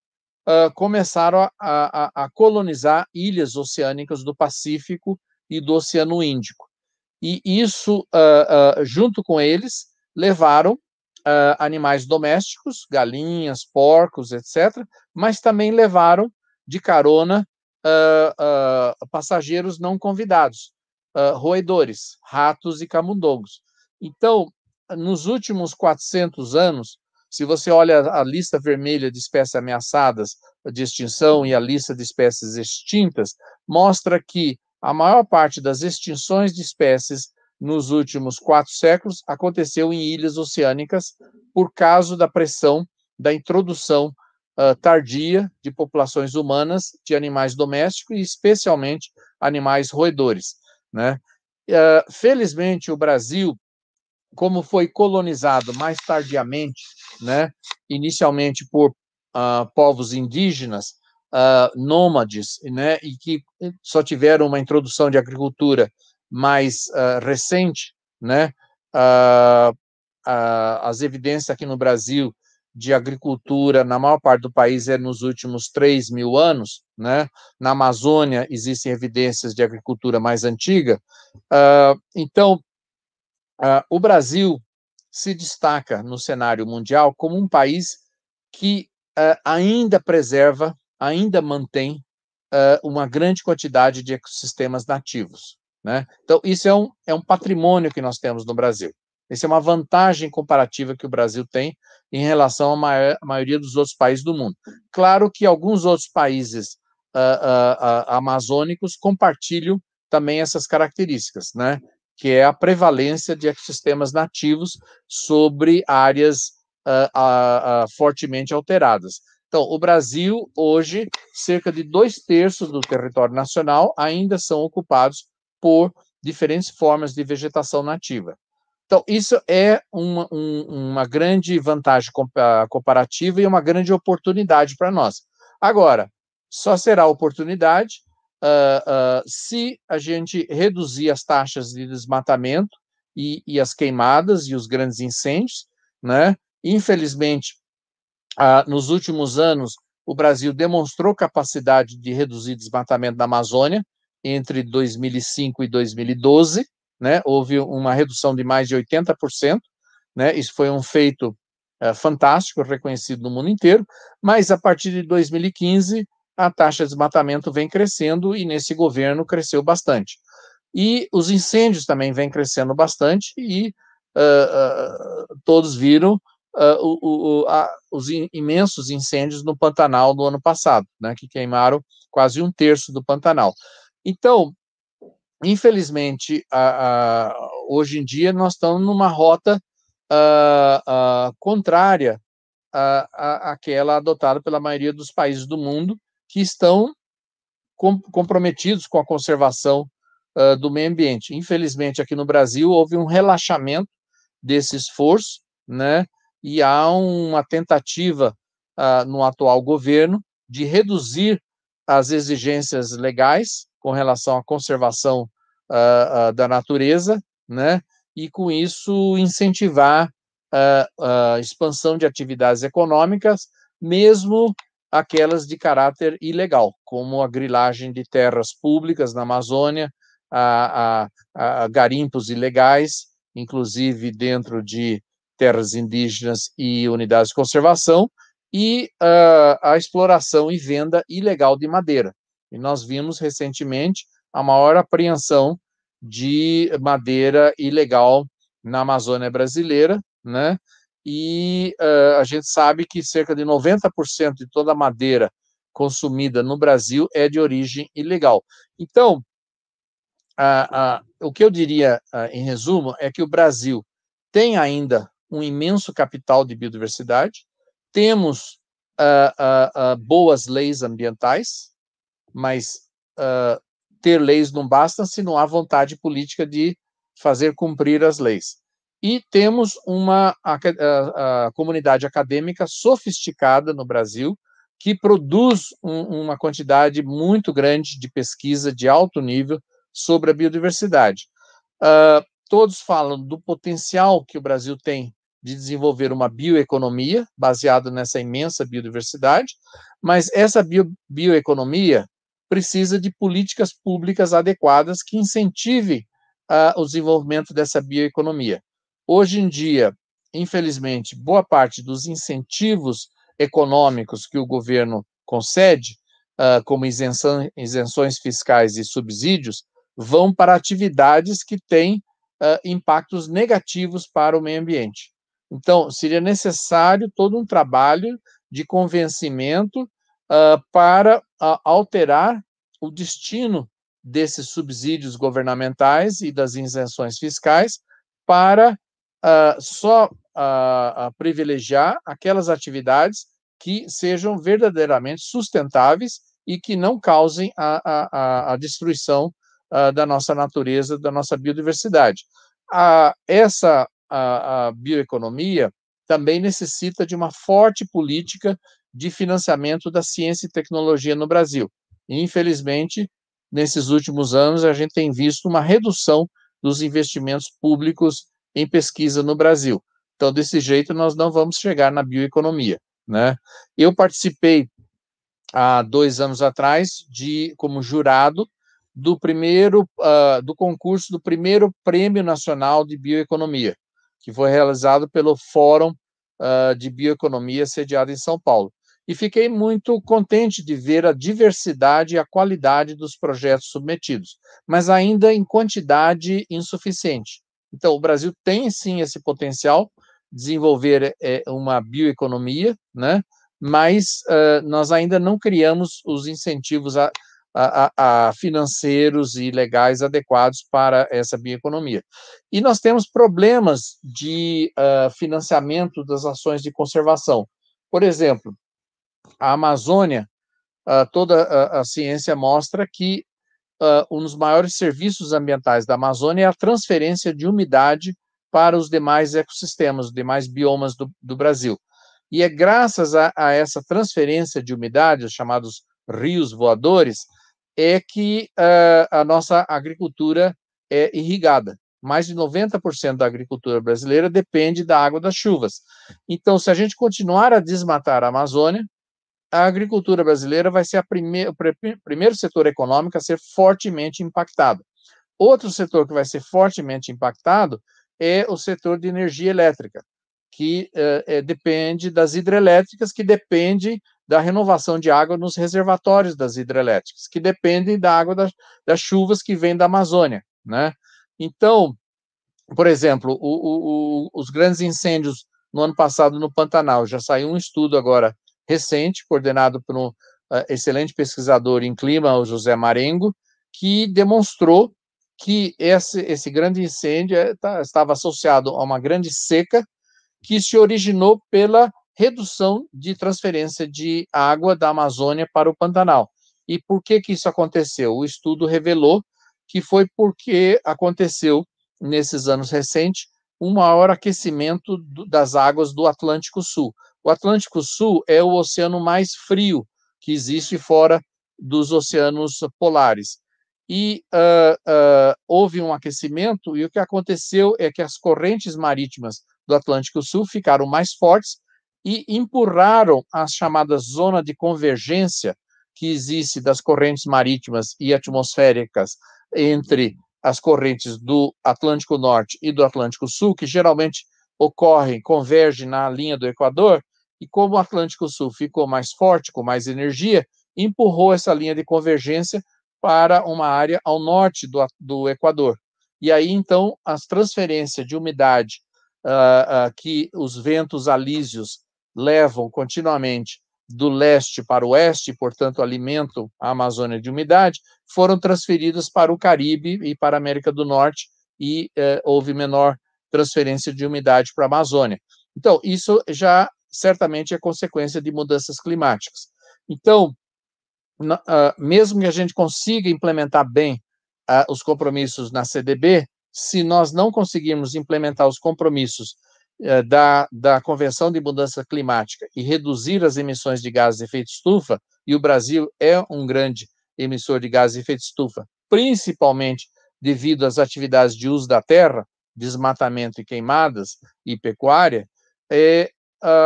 uh, começaram a, a, a, colonizar ilhas oceânicas do Pacífico e do Oceano Índico. E isso, uh, junto com eles, levaram animais domésticos, galinhas, porcos, etc., mas também levaram de carona uh, uh, passageiros não convidados, uh, roedores, ratos e camundongos. Então, nos últimos 400 anos, se você olha a lista vermelha de espécies ameaçadas de extinção e a lista de espécies extintas, mostra que a maior parte das extinções de espécies nos últimos quatro séculos aconteceu em ilhas oceânicas por causa da pressão da introdução ah, tardia de populações humanas de animais domésticos e especialmente animais roedores, né? Uh, felizmente o Brasil, como foi colonizado mais tardiamente, né? Inicialmente por uh, povos indígenas, nômades, né? E que só tiveram uma introdução de agricultura mais recente, né? as evidências aqui no Brasil de agricultura na maior parte do país é nos últimos 3 mil anos, né? na Amazônia existem evidências de agricultura mais antiga. Uh, então, uh, o Brasil se destaca no cenário mundial como um país que uh, ainda preserva, ainda mantém uma grande quantidade de ecossistemas nativos. Né? Então, isso é um, é um patrimônio que nós temos no Brasil. Essa é uma vantagem comparativa que o Brasil tem em relação à maior, maioria dos outros países do mundo. Claro que alguns outros países uh, uh, uh, amazônicos compartilham também essas características, né? que é a prevalência de ecossistemas nativos sobre áreas fortemente alteradas. Então, o Brasil, hoje, cerca de dois terços do território nacional ainda são ocupados por diferentes formas de vegetação nativa. Então, isso é uma, um, uma grande vantagem comparativa e uma grande oportunidade para nós. Agora, só será oportunidade uh, uh, se a gente reduzir as taxas de desmatamento e, e as queimadas e os grandes incêndios, né? Infelizmente, uh, nos últimos anos, o Brasil demonstrou capacidade de reduzir desmatamento da Amazônia entre 2005 e 2012, né, houve uma redução de mais de 80%, né, isso foi um feito eh, fantástico, reconhecido no mundo inteiro, mas a partir de 2015 a taxa de desmatamento vem crescendo e nesse governo cresceu bastante. E os incêndios também vêm crescendo bastante e uh, uh, todos viram o, o, a, os imensos incêndios no Pantanal no ano passado, né, que queimaram quase um terço do Pantanal. Então, infelizmente, a, a, hoje em dia, nós estamos numa rota ah, ah, a, contrária à, àquela adotada pela maioria dos países do mundo que estão com, comprometidos com a conservação ah, do meio ambiente. Infelizmente, aqui no Brasil, houve um relaxamento desse esforço, né? E há uma tentativa no atual governo de reduzir as exigências legais com relação à conservação uh, uh, da natureza, né? E com isso incentivar a ah, expansão de atividades econômicas, mesmo aquelas de caráter ilegal, como a grilagem de terras públicas na Amazônia, a, a, a garimpos ilegais, inclusive dentro de terras indígenas e unidades de conservação, e uh, a exploração e venda ilegal de madeira. E nós vimos recentemente a maior apreensão de madeira ilegal na Amazônia brasileira, né? E uh, a gente sabe que cerca de 90% de toda a madeira consumida no Brasil é de origem ilegal. Então, uh, uh, o que eu diria em resumo é que o Brasil tem ainda um imenso capital de biodiversidade, temos ah, ah, ah, boas leis ambientais, mas uh, ter leis não basta se não há vontade política de fazer cumprir as leis. E temos uma a, a, ah, a ah, comunidade acadêmica sofisticada no Brasil, que produz um, uma quantidade muito grande de pesquisa de alto nível sobre a biodiversidade. Uh, todos falam do potencial que o Brasil tem de desenvolver uma bioeconomia baseada nessa imensa biodiversidade, mas essa bio, bioeconomia precisa de políticas públicas adequadas que incentivem uh, ah, o desenvolvimento dessa bioeconomia. Hoje em dia, infelizmente, boa parte dos incentivos econômicos que o governo concede, uh, como isenção, isenções fiscais e subsídios, vão para atividades que têm uh, impactos negativos para o meio ambiente. Então, seria necessário todo um trabalho de convencimento uh, para uh, alterar o destino desses subsídios governamentais e das isenções fiscais para uh, só privilegiar aquelas atividades que sejam verdadeiramente sustentáveis e que não causem a, a, a destruição da nossa natureza, da nossa biodiversidade. A, essa a, a bioeconomia também necessita de uma forte política de financiamento da ciência e tecnologia no Brasil. infelizmente, nesses últimos anos, a gente tem visto uma redução dos investimentos públicos em pesquisa no Brasil. Então, desse jeito, nós não vamos chegar na bioeconomia. Né? Eu participei há dois anos atrás de como jurado do primeiro uh, do concurso do primeiro prêmio nacional de bioeconomia que foi realizado pelo Fórum uh, de Bioeconomia sediado em São Paulo e fiquei muito contente de ver a diversidade e a qualidade dos projetos submetidos, mas ainda em quantidade insuficiente. Então, o Brasil tem sim esse potencial desenvolver é, uma bioeconomia, né? mas uh, nós ainda não criamos os incentivos a, a, a financeiros e legais adequados para essa bioeconomia. E nós temos problemas de uh, financiamento das ações de conservação. Por exemplo, a Amazônia, ah, toda a, a ciência mostra que Uh, um dos maiores serviços ambientais da Amazônia é a transferência de umidade para os demais ecossistemas, os demais biomas do, do Brasil. E é graças a, a, essa transferência de umidade, os chamados rios voadores, é que uh, a nossa agricultura é irrigada. Mais de 90% da agricultura brasileira depende da água das chuvas. Então, se a gente continuar a desmatar a Amazônia, a agricultura brasileira vai ser primeir, o primeiro setor econômico a ser fortemente impactado. Outro setor que vai ser fortemente impactado é o setor de energia elétrica, que uh, é, depende das hidrelétricas, que depende da renovação de água nos reservatórios das hidrelétricas, que dependem da água das, das chuvas que vêm da Amazônia. Né? Então, por exemplo, o, o, o, os grandes incêndios no ano passado no Pantanal, já saiu um estudo agora recente, coordenado por um uh, excelente pesquisador em clima, o José Marengo, que demonstrou que esse, esse grande incêndio eh, tá, estava associado a uma grande seca que se originou pela redução de transferência de água da Amazônia para o Pantanal. E por que, que isso aconteceu? O estudo revelou que foi porque aconteceu, nesses anos recentes, um maior aquecimento do, das águas do Atlântico Sul. O Atlântico Sul é o oceano mais frio que existe fora dos oceanos polares. E uh, uh, houve um aquecimento, e o que aconteceu é que as correntes marítimas do Atlântico Sul ficaram mais fortes e empurraram a chamada zona de convergência que existe das correntes marítimas e atmosféricas entre as correntes do Atlântico Norte e do Atlântico Sul, que geralmente ocorrem, convergem na linha do Equador, e como o Atlântico Sul ficou mais forte, com mais energia, empurrou essa linha de convergência para uma área ao norte do, do Equador. E aí, então, as transferências de umidade uh, uh, que os ventos alísios levam continuamente do leste para o oeste, portanto, alimentam a Amazônia de umidade, foram transferidas para o Caribe e para a América do Norte, e eh, houve menor transferência de umidade para a Amazônia. Então, isso já certamente é consequência de mudanças climáticas. Então, na, uh, mesmo que a gente consiga implementar bem uh, os compromissos na CDB, se nós não conseguirmos implementar os compromissos uh, da, da Convenção de Mudança Climática e reduzir as emissões de gases de efeito estufa, e o Brasil é um grande emissor de gases de efeito estufa, principalmente devido às atividades de uso da terra, desmatamento e queimadas e pecuária, é,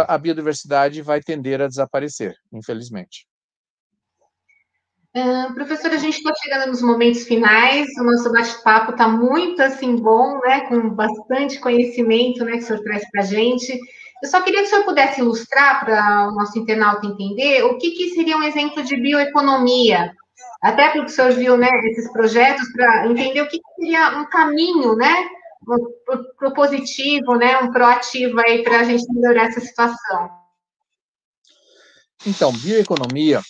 a biodiversidade vai tender a desaparecer, infelizmente. Uh, professor, a gente está chegando nos momentos finais, o nosso bate-papo está muito assim bom, né? Com bastante conhecimento né, que o senhor traz para a gente. Eu só queria que o senhor pudesse ilustrar para o nosso internauta entender o que, que, seria um exemplo de bioeconomia. Até porque o senhor viu né, esses projetos, para entender o que, que seria um caminho né, propositivo, né, um proativo aí para a gente melhorar essa situação. Então, bioeconomia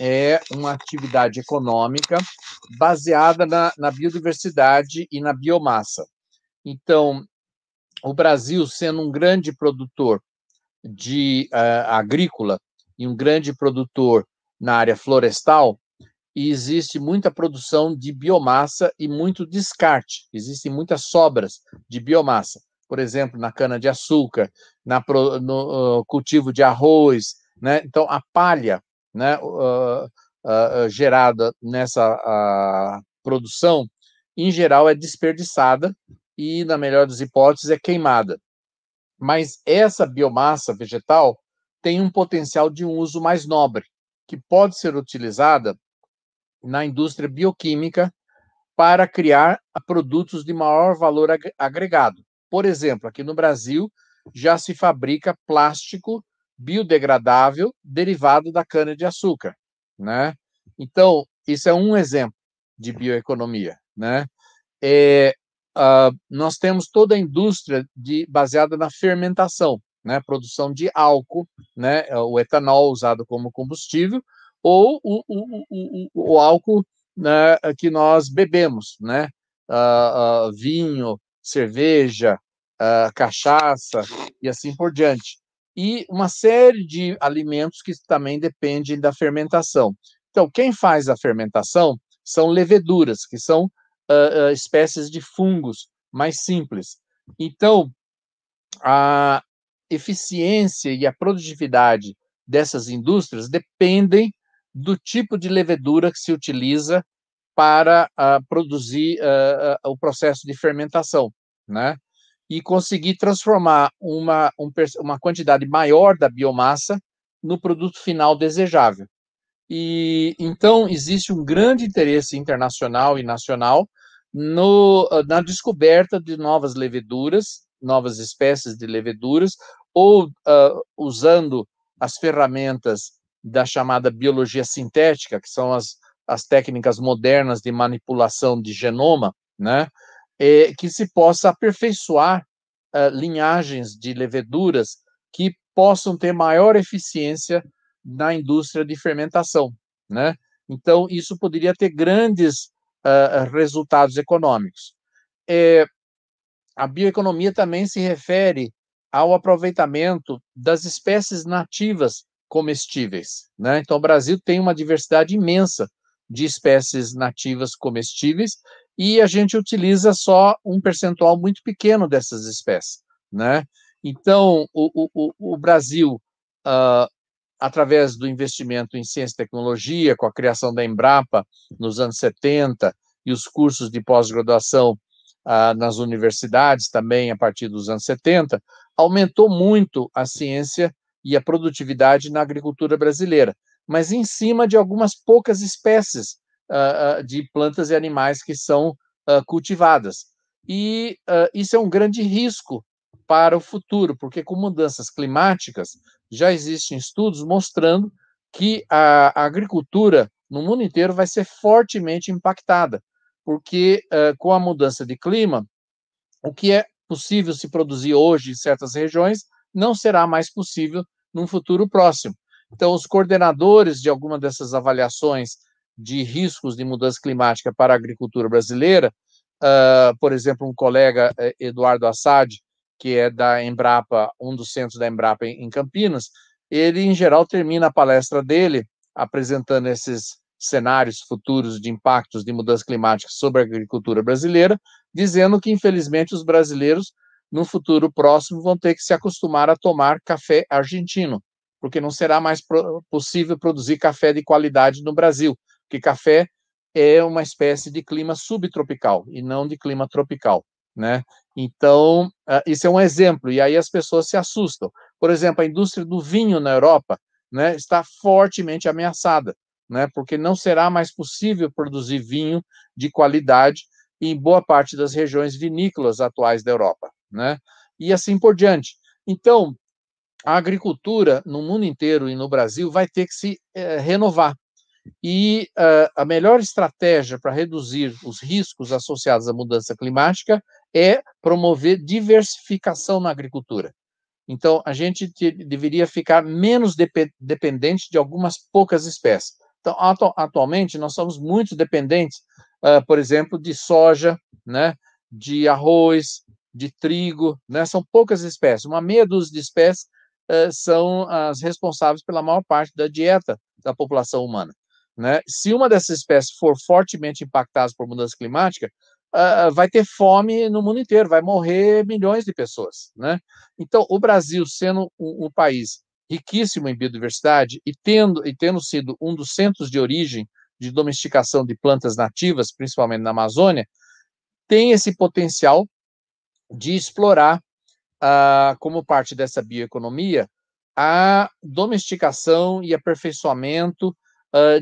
é uma atividade econômica baseada na, na biodiversidade e na biomassa. Então, o Brasil, sendo um grande produtor de uh, agrícola e um grande produtor na área florestal, e existe muita produção de biomassa e muito descarte. Existem muitas sobras de biomassa, por exemplo, na cana-de-açúcar, no ah, cultivo de arroz. Né? Então, a palha né, uh, uh, gerada nessa uh, produção, em geral, é desperdiçada e, na melhor das hipóteses, é queimada. Mas essa biomassa vegetal tem um potencial de um uso mais nobre, que pode ser utilizada na indústria bioquímica para criar produtos de maior valor agregado. Por exemplo, aqui no Brasil já se fabrica plástico biodegradável derivado da cana-de-açúcar, né? Então, isso é um exemplo de bioeconomia, né? É, uh, nós temos toda a indústria de, baseada na fermentação, né? Produção de álcool, né? O etanol usado como combustível, ou o, o, o, o álcool né, que nós bebemos, né? Uh, uh, vinho, cerveja, uh, cachaça e assim por diante. E uma série de alimentos que também dependem da fermentação. Então, quem faz a fermentação são leveduras, que são espécies de fungos mais simples. Então, a eficiência e a produtividade dessas indústrias dependem do tipo de levedura que se utiliza para uh, produzir uh, uh, o processo de fermentação, né? E conseguir transformar uma, um, uma quantidade maior da biomassa no produto final desejável. E então existe um grande interesse internacional e nacional no, na descoberta de novas leveduras, novas espécies de leveduras, ou usando as ferramentas da chamada biologia sintética, que são as, as técnicas modernas de manipulação de genoma, né, é, que se possa aperfeiçoar uh, linhagens de leveduras que possam ter maior eficiência na indústria de fermentação, né? Então isso poderia ter grandes uh, resultados econômicos. É, a bioeconomia também se refere ao aproveitamento das espécies nativas comestíveis. Né? Então, o Brasil tem uma diversidade imensa de espécies nativas comestíveis e a gente utiliza só um percentual muito pequeno dessas espécies. Né? Então, o, o, o Brasil, uh, através do investimento em ciência e tecnologia, com a criação da Embrapa nos anos 70 e os cursos de pós-graduação uh, nas universidades também a partir dos anos 70, aumentou muito a ciência e a produtividade na agricultura brasileira, mas em cima de algumas poucas espécies uh, de plantas e animais que são uh, cultivadas. E uh, isso é um grande risco para o futuro, porque com mudanças climáticas, já existem estudos mostrando que a, a agricultura no mundo inteiro vai ser fortemente impactada, porque com a mudança de clima, o que é possível se produzir hoje em certas regiões não será mais possível num futuro próximo. Então, os coordenadores de alguma dessas avaliações de riscos de mudança climática para a agricultura brasileira, uh, por exemplo, um colega, eh, Eduardo Assad, que é da Embrapa, um dos centros da Embrapa em, em Campinas, ele, em geral, termina a palestra dele apresentando esses cenários futuros de impactos de mudanças climáticas sobre a agricultura brasileira, dizendo que, infelizmente, os brasileiros no futuro próximo vão ter que se acostumar a tomar café argentino, porque não será mais pro possível produzir café de qualidade no Brasil, porque café é uma espécie de clima subtropical e não de clima tropical, né? Então, uh, isso é um exemplo, e aí as pessoas se assustam. Por exemplo, a indústria do vinho na Europa né, está fortemente ameaçada, né, porque não será mais possível produzir vinho de qualidade em boa parte das regiões vinícolas atuais da Europa né? E assim por diante. Então, a agricultura no mundo inteiro e no Brasil vai ter que se eh, renovar. E uh, a melhor estratégia para reduzir os riscos associados à mudança climática é promover diversificação na agricultura. Então, a gente te, deveria ficar menos dependente de algumas poucas espécies. Então, atu atualmente, nós somos muito dependentes, uh, por exemplo, de soja, né, de arroz, de trigo, né? São poucas espécies, uma meia dúzia de espécies uh, são as responsáveis pela maior parte da dieta da população humana, né? Se uma dessas espécies for fortemente impactada por mudança climática, uh, vai ter fome no mundo inteiro, vai morrer milhões de pessoas, né? Então, o Brasil sendo um, um país riquíssimo em biodiversidade e tendo e tendo sido um dos centros de origem de domesticação de plantas nativas, principalmente na Amazônia, tem esse potencial de explorar, como parte dessa bioeconomia, a domesticação e aperfeiçoamento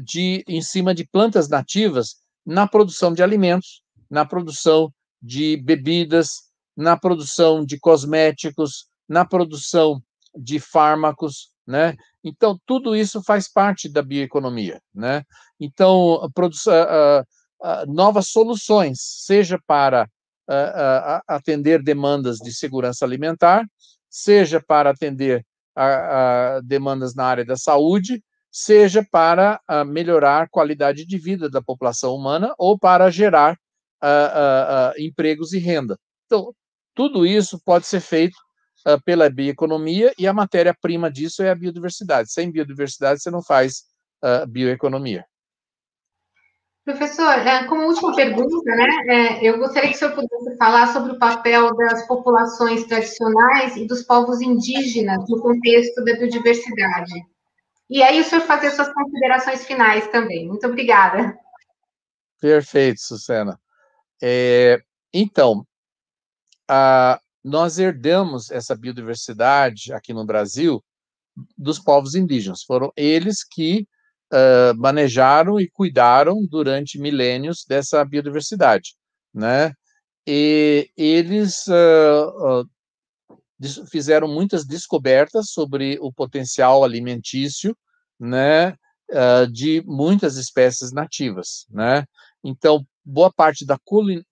de, em cima de plantas nativas na produção de alimentos, na produção de bebidas, na produção de cosméticos, na produção de fármacos, né? Então, tudo isso faz parte da bioeconomia, né? Então, a, novas soluções, seja para uh, atender demandas de segurança alimentar, seja para atender a, a demandas na área da saúde, seja para uh, melhorar a qualidade de vida da população humana ou para gerar empregos e renda. Então, tudo isso pode ser feito pela bioeconomia e a matéria-prima disso é a biodiversidade. Sem biodiversidade, você não faz bioeconomia. Professor, é, como última pergunta, né, é, eu gostaria que o senhor pudesse falar sobre o papel das populações tradicionais e dos povos indígenas no contexto da biodiversidade. E aí o senhor fazer suas considerações finais também. Muito obrigada. Perfeito, Susana. É, então, a, nós herdamos essa biodiversidade aqui no Brasil dos povos indígenas. Foram eles que uh, manejaram e cuidaram durante milênios dessa biodiversidade, né? E eles uh, uh, fizeram muitas descobertas sobre o potencial alimentício, né, de muitas espécies nativas, né? Então, boa parte da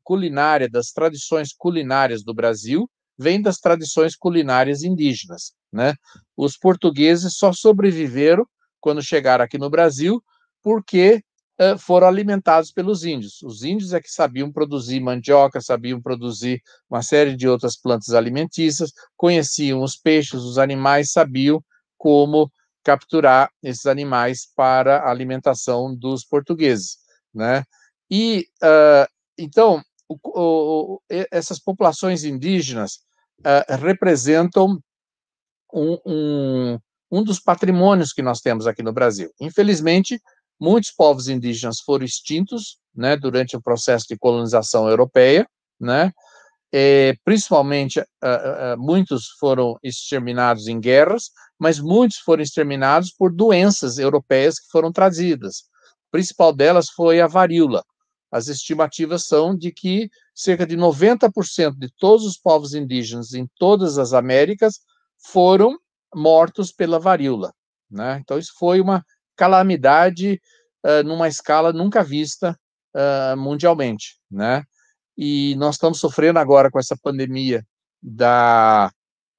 culinária, das tradições culinárias do Brasil, vem das tradições culinárias indígenas, né? Os portugueses só sobreviveram quando chegaram aqui no Brasil, porque uh, foram alimentados pelos índios. Os índios é que sabiam produzir mandioca, sabiam produzir uma série de outras plantas alimentícias, conheciam os peixes, os animais, sabiam como capturar esses animais para a alimentação dos portugueses, né? E uh, então o, o, essas populações indígenas uh, representam um, um, um dos patrimônios que nós temos aqui no Brasil. Infelizmente, muitos povos indígenas foram extintos né, durante o processo de colonização europeia, né, é, principalmente uh, uh, muitos foram exterminados em guerras, mas muitos foram exterminados por doenças europeias que foram trazidas. A principal delas foi a varíola. As estimativas são de que cerca de 90% de todos os povos indígenas em todas as Américas foram mortos pela varíola. Né? Então, isso foi uma calamidade uh, numa escala nunca vista uh, mundialmente. Né? E nós estamos sofrendo agora com essa pandemia da,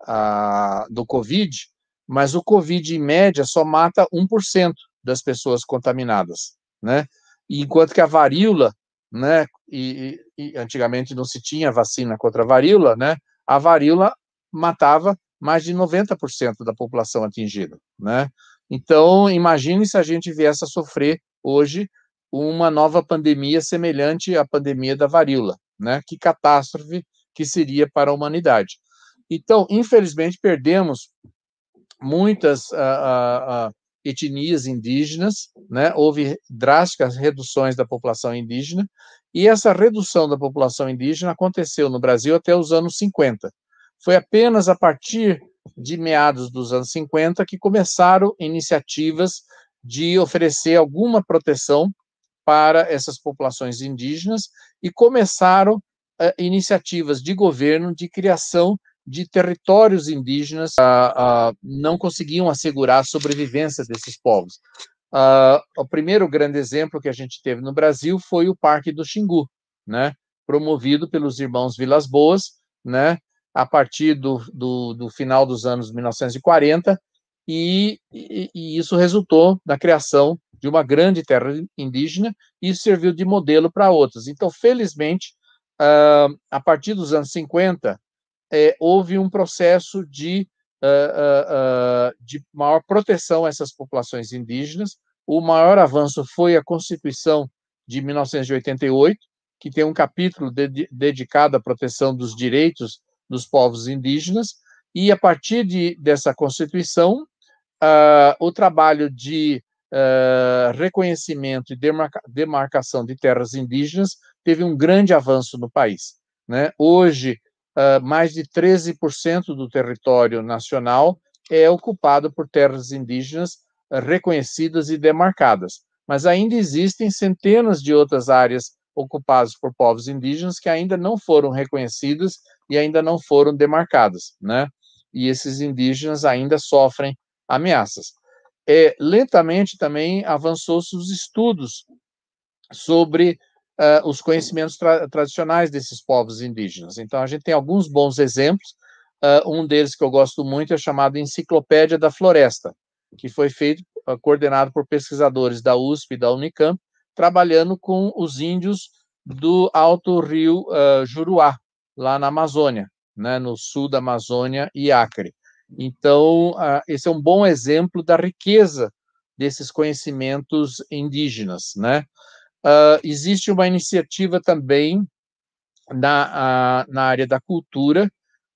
uh, do Covid, mas o Covid, em média, só mata 1% das pessoas contaminadas. Né? Enquanto que a varíola, né, e, e antigamente não se tinha vacina contra a varíola, né, a varíola matava mais de 90% da população atingida, né? Então, imagine se a gente viesse a sofrer hoje uma nova pandemia semelhante à pandemia da varíola, né? Que catástrofe que seria para a humanidade. Então, infelizmente, perdemos muitas ah, ah, ah, etnias indígenas, né? Houve drásticas reduções da população indígena, e essa redução da população indígena aconteceu no Brasil até os anos 50. Foi apenas a partir de meados dos anos 50 que começaram iniciativas de oferecer alguma proteção para essas populações indígenas e começaram uh, iniciativas de governo de criação de territórios indígenas uh, uh, não conseguiam assegurar a sobrevivência desses povos. Ah, o primeiro grande exemplo que a gente teve no Brasil foi o Parque do Xingu, né, promovido pelos irmãos Vilas Boas, né, a partir do, do, do final dos anos 1940, e, e, e isso resultou na criação de uma grande terra indígena e serviu de modelo para outras. Então, felizmente, uh, a partir dos anos 50, é, houve um processo de, uh, uh, de maior proteção a essas populações indígenas. O maior avanço foi a Constituição de 1988, que tem um capítulo de, dedicado à proteção dos direitos dos povos indígenas, e a partir de, dessa Constituição, uh, o trabalho de uh, reconhecimento e demarca, demarcação de terras indígenas teve um grande avanço no país. Né? Hoje, uh, mais de 13% do território nacional é ocupado por terras indígenas reconhecidas e demarcadas, mas ainda existem centenas de outras áreas ocupadas por povos indígenas que ainda não foram reconhecidas e ainda não foram demarcadas, né? E esses indígenas ainda sofrem ameaças. É, lentamente também avançou-se os estudos sobre uh, os conhecimentos tra tradicionais desses povos indígenas. Então, a gente tem alguns bons exemplos. Uh, um deles que eu gosto muito é chamado Enciclopédia da Floresta, que foi feito, uh, coordenado por pesquisadores da USP e da Unicamp, trabalhando com os índios do Alto Rio Juruá, lá na Amazônia, né, no sul da Amazônia e Acre. Então, uh, esse é um bom exemplo da riqueza desses conhecimentos indígenas. Né? Uh, existe uma iniciativa também na, uh, na área da cultura,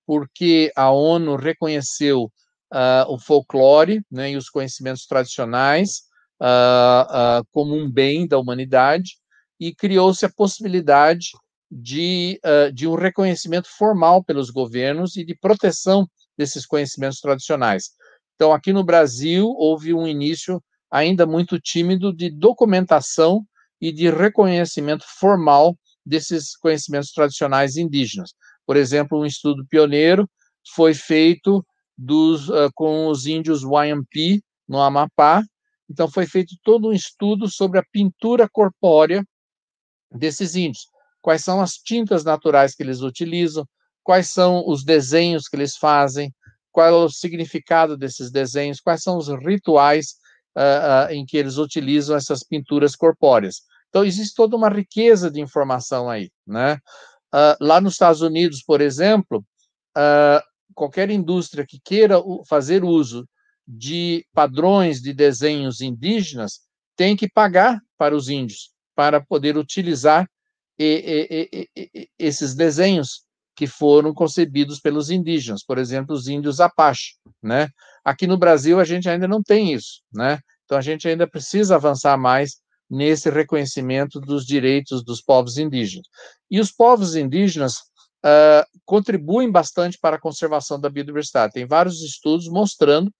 porque a ONU reconheceu ah, o folclore né, e os conhecimentos tradicionais ah, como um bem da humanidade e criou-se a possibilidade de, uh, de um reconhecimento formal pelos governos e de proteção desses conhecimentos tradicionais. Então, aqui no Brasil, houve um início ainda muito tímido de documentação e de reconhecimento formal desses conhecimentos tradicionais indígenas. Por exemplo, um estudo pioneiro foi feito dos, uh, com os índios Wayampi, no Amapá. Então, foi feito todo um estudo sobre a pintura corpórea desses índios quais são as tintas naturais que eles utilizam, quais são os desenhos que eles fazem, qual é o significado desses desenhos, quais são os rituais uh, uh, em que eles utilizam essas pinturas corpóreas. Então, existe toda uma riqueza de informação aí, né? Uh, lá nos Estados Unidos, por exemplo, qualquer indústria que queira fazer uso de padrões de desenhos indígenas tem que pagar para os índios, para poder utilizar e, e, e, esses desenhos que foram concebidos pelos indígenas, por exemplo, os índios Apache, né? Aqui no Brasil a gente ainda não tem isso, né? Então a gente ainda precisa avançar mais nesse reconhecimento dos direitos dos povos indígenas. E os povos indígenas uh, contribuem bastante para a conservação da biodiversidade. Tem vários estudos mostrando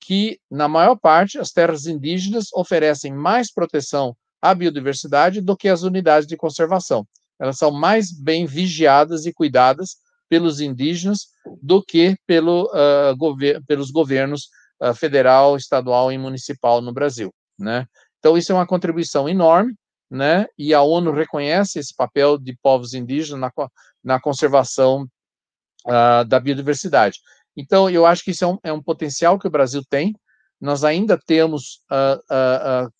que, na maior parte, as terras indígenas oferecem mais proteção à biodiversidade do que as unidades de conservação. Elas são mais bem vigiadas e cuidadas pelos indígenas do que pelo, uh, gover pelos governos uh, federal, estadual e municipal no Brasil. Né? Então, isso é uma contribuição enorme, né? e a ONU reconhece esse papel de povos indígenas na, na conservação uh, da biodiversidade. Então, eu acho que isso é um, é um, potencial que o Brasil tem. Nós ainda temos uh, uh,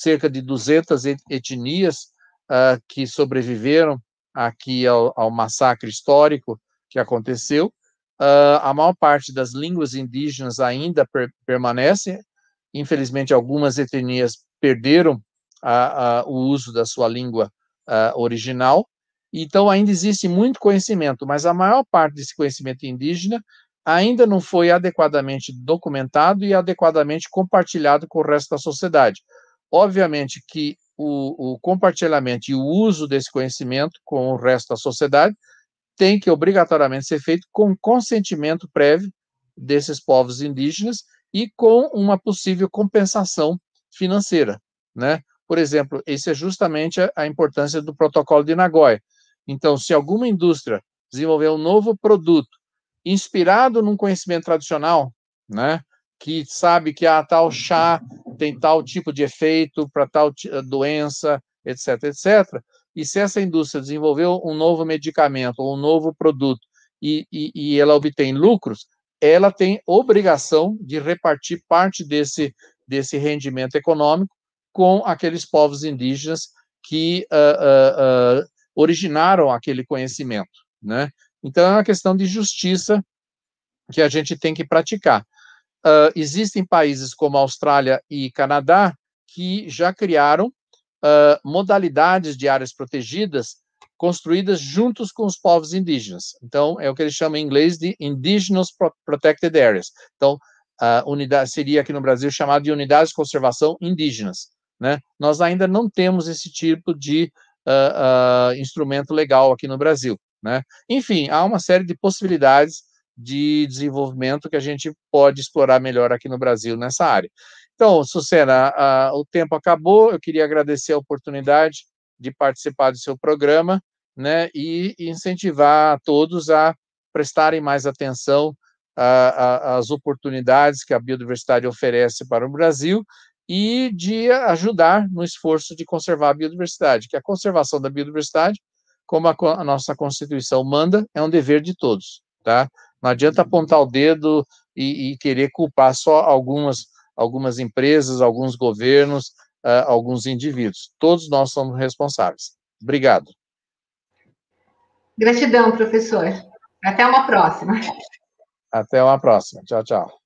cerca de 200 etnias uh, que sobreviveram aqui ao, ao, massacre histórico que aconteceu. Uh, a maior parte das línguas indígenas ainda per permanece. Infelizmente, algumas etnias perderam a, a, o uso da sua língua a, ah, original. Então, ainda existe muito conhecimento, mas a maior parte desse conhecimento indígena ainda não foi adequadamente documentado e adequadamente compartilhado com o resto da sociedade. Obviamente que o, o compartilhamento e o uso desse conhecimento com o resto da sociedade tem que obrigatoriamente ser feito com consentimento prévio desses povos indígenas e com uma possível compensação financeira, né? Por exemplo, esse é justamente a, a, importância do protocolo de Nagoya. Então, se alguma indústria desenvolver um novo produto inspirado num conhecimento tradicional, né? que sabe que há tal chá tem tal tipo de efeito para tal eh, doença, etc, etc. E se essa indústria desenvolveu um novo medicamento ou um novo produto e, e, e ela obtém lucros, ela tem obrigação de repartir parte desse, desse rendimento econômico com aqueles povos indígenas que uh, uh, uh, originaram aquele conhecimento, né? Então é uma questão de justiça que a gente tem que praticar. Uh, existem países como Austrália e Canadá que já criaram uh, modalidades de áreas protegidas construídas juntos com os povos indígenas. Então, é o que eles chamam em inglês de Indigenous Protected Areas. Então, uh, unidade, seria aqui no Brasil chamado de unidades de conservação indígenas. Né? Nós ainda não temos esse tipo de uh, uh, instrumento legal aqui no Brasil. Né? Enfim, há uma série de possibilidades de desenvolvimento que a gente pode explorar melhor aqui no Brasil nessa área. Então, Sucena, a, o tempo acabou, eu queria agradecer a oportunidade de participar do seu programa né, e incentivar a todos a prestarem mais atenção às oportunidades que a biodiversidade oferece para o Brasil e de ajudar no esforço de conservar a biodiversidade, que a conservação da biodiversidade, como a, a nossa Constituição manda, é um dever de todos, tá? Não adianta uhum. apontar o dedo e, e querer culpar só algumas, algumas empresas, alguns governos, uh, alguns indivíduos. Todos nós somos responsáveis. Obrigado. Gratidão, professor. Até uma próxima. Até uma próxima. Tchau, tchau.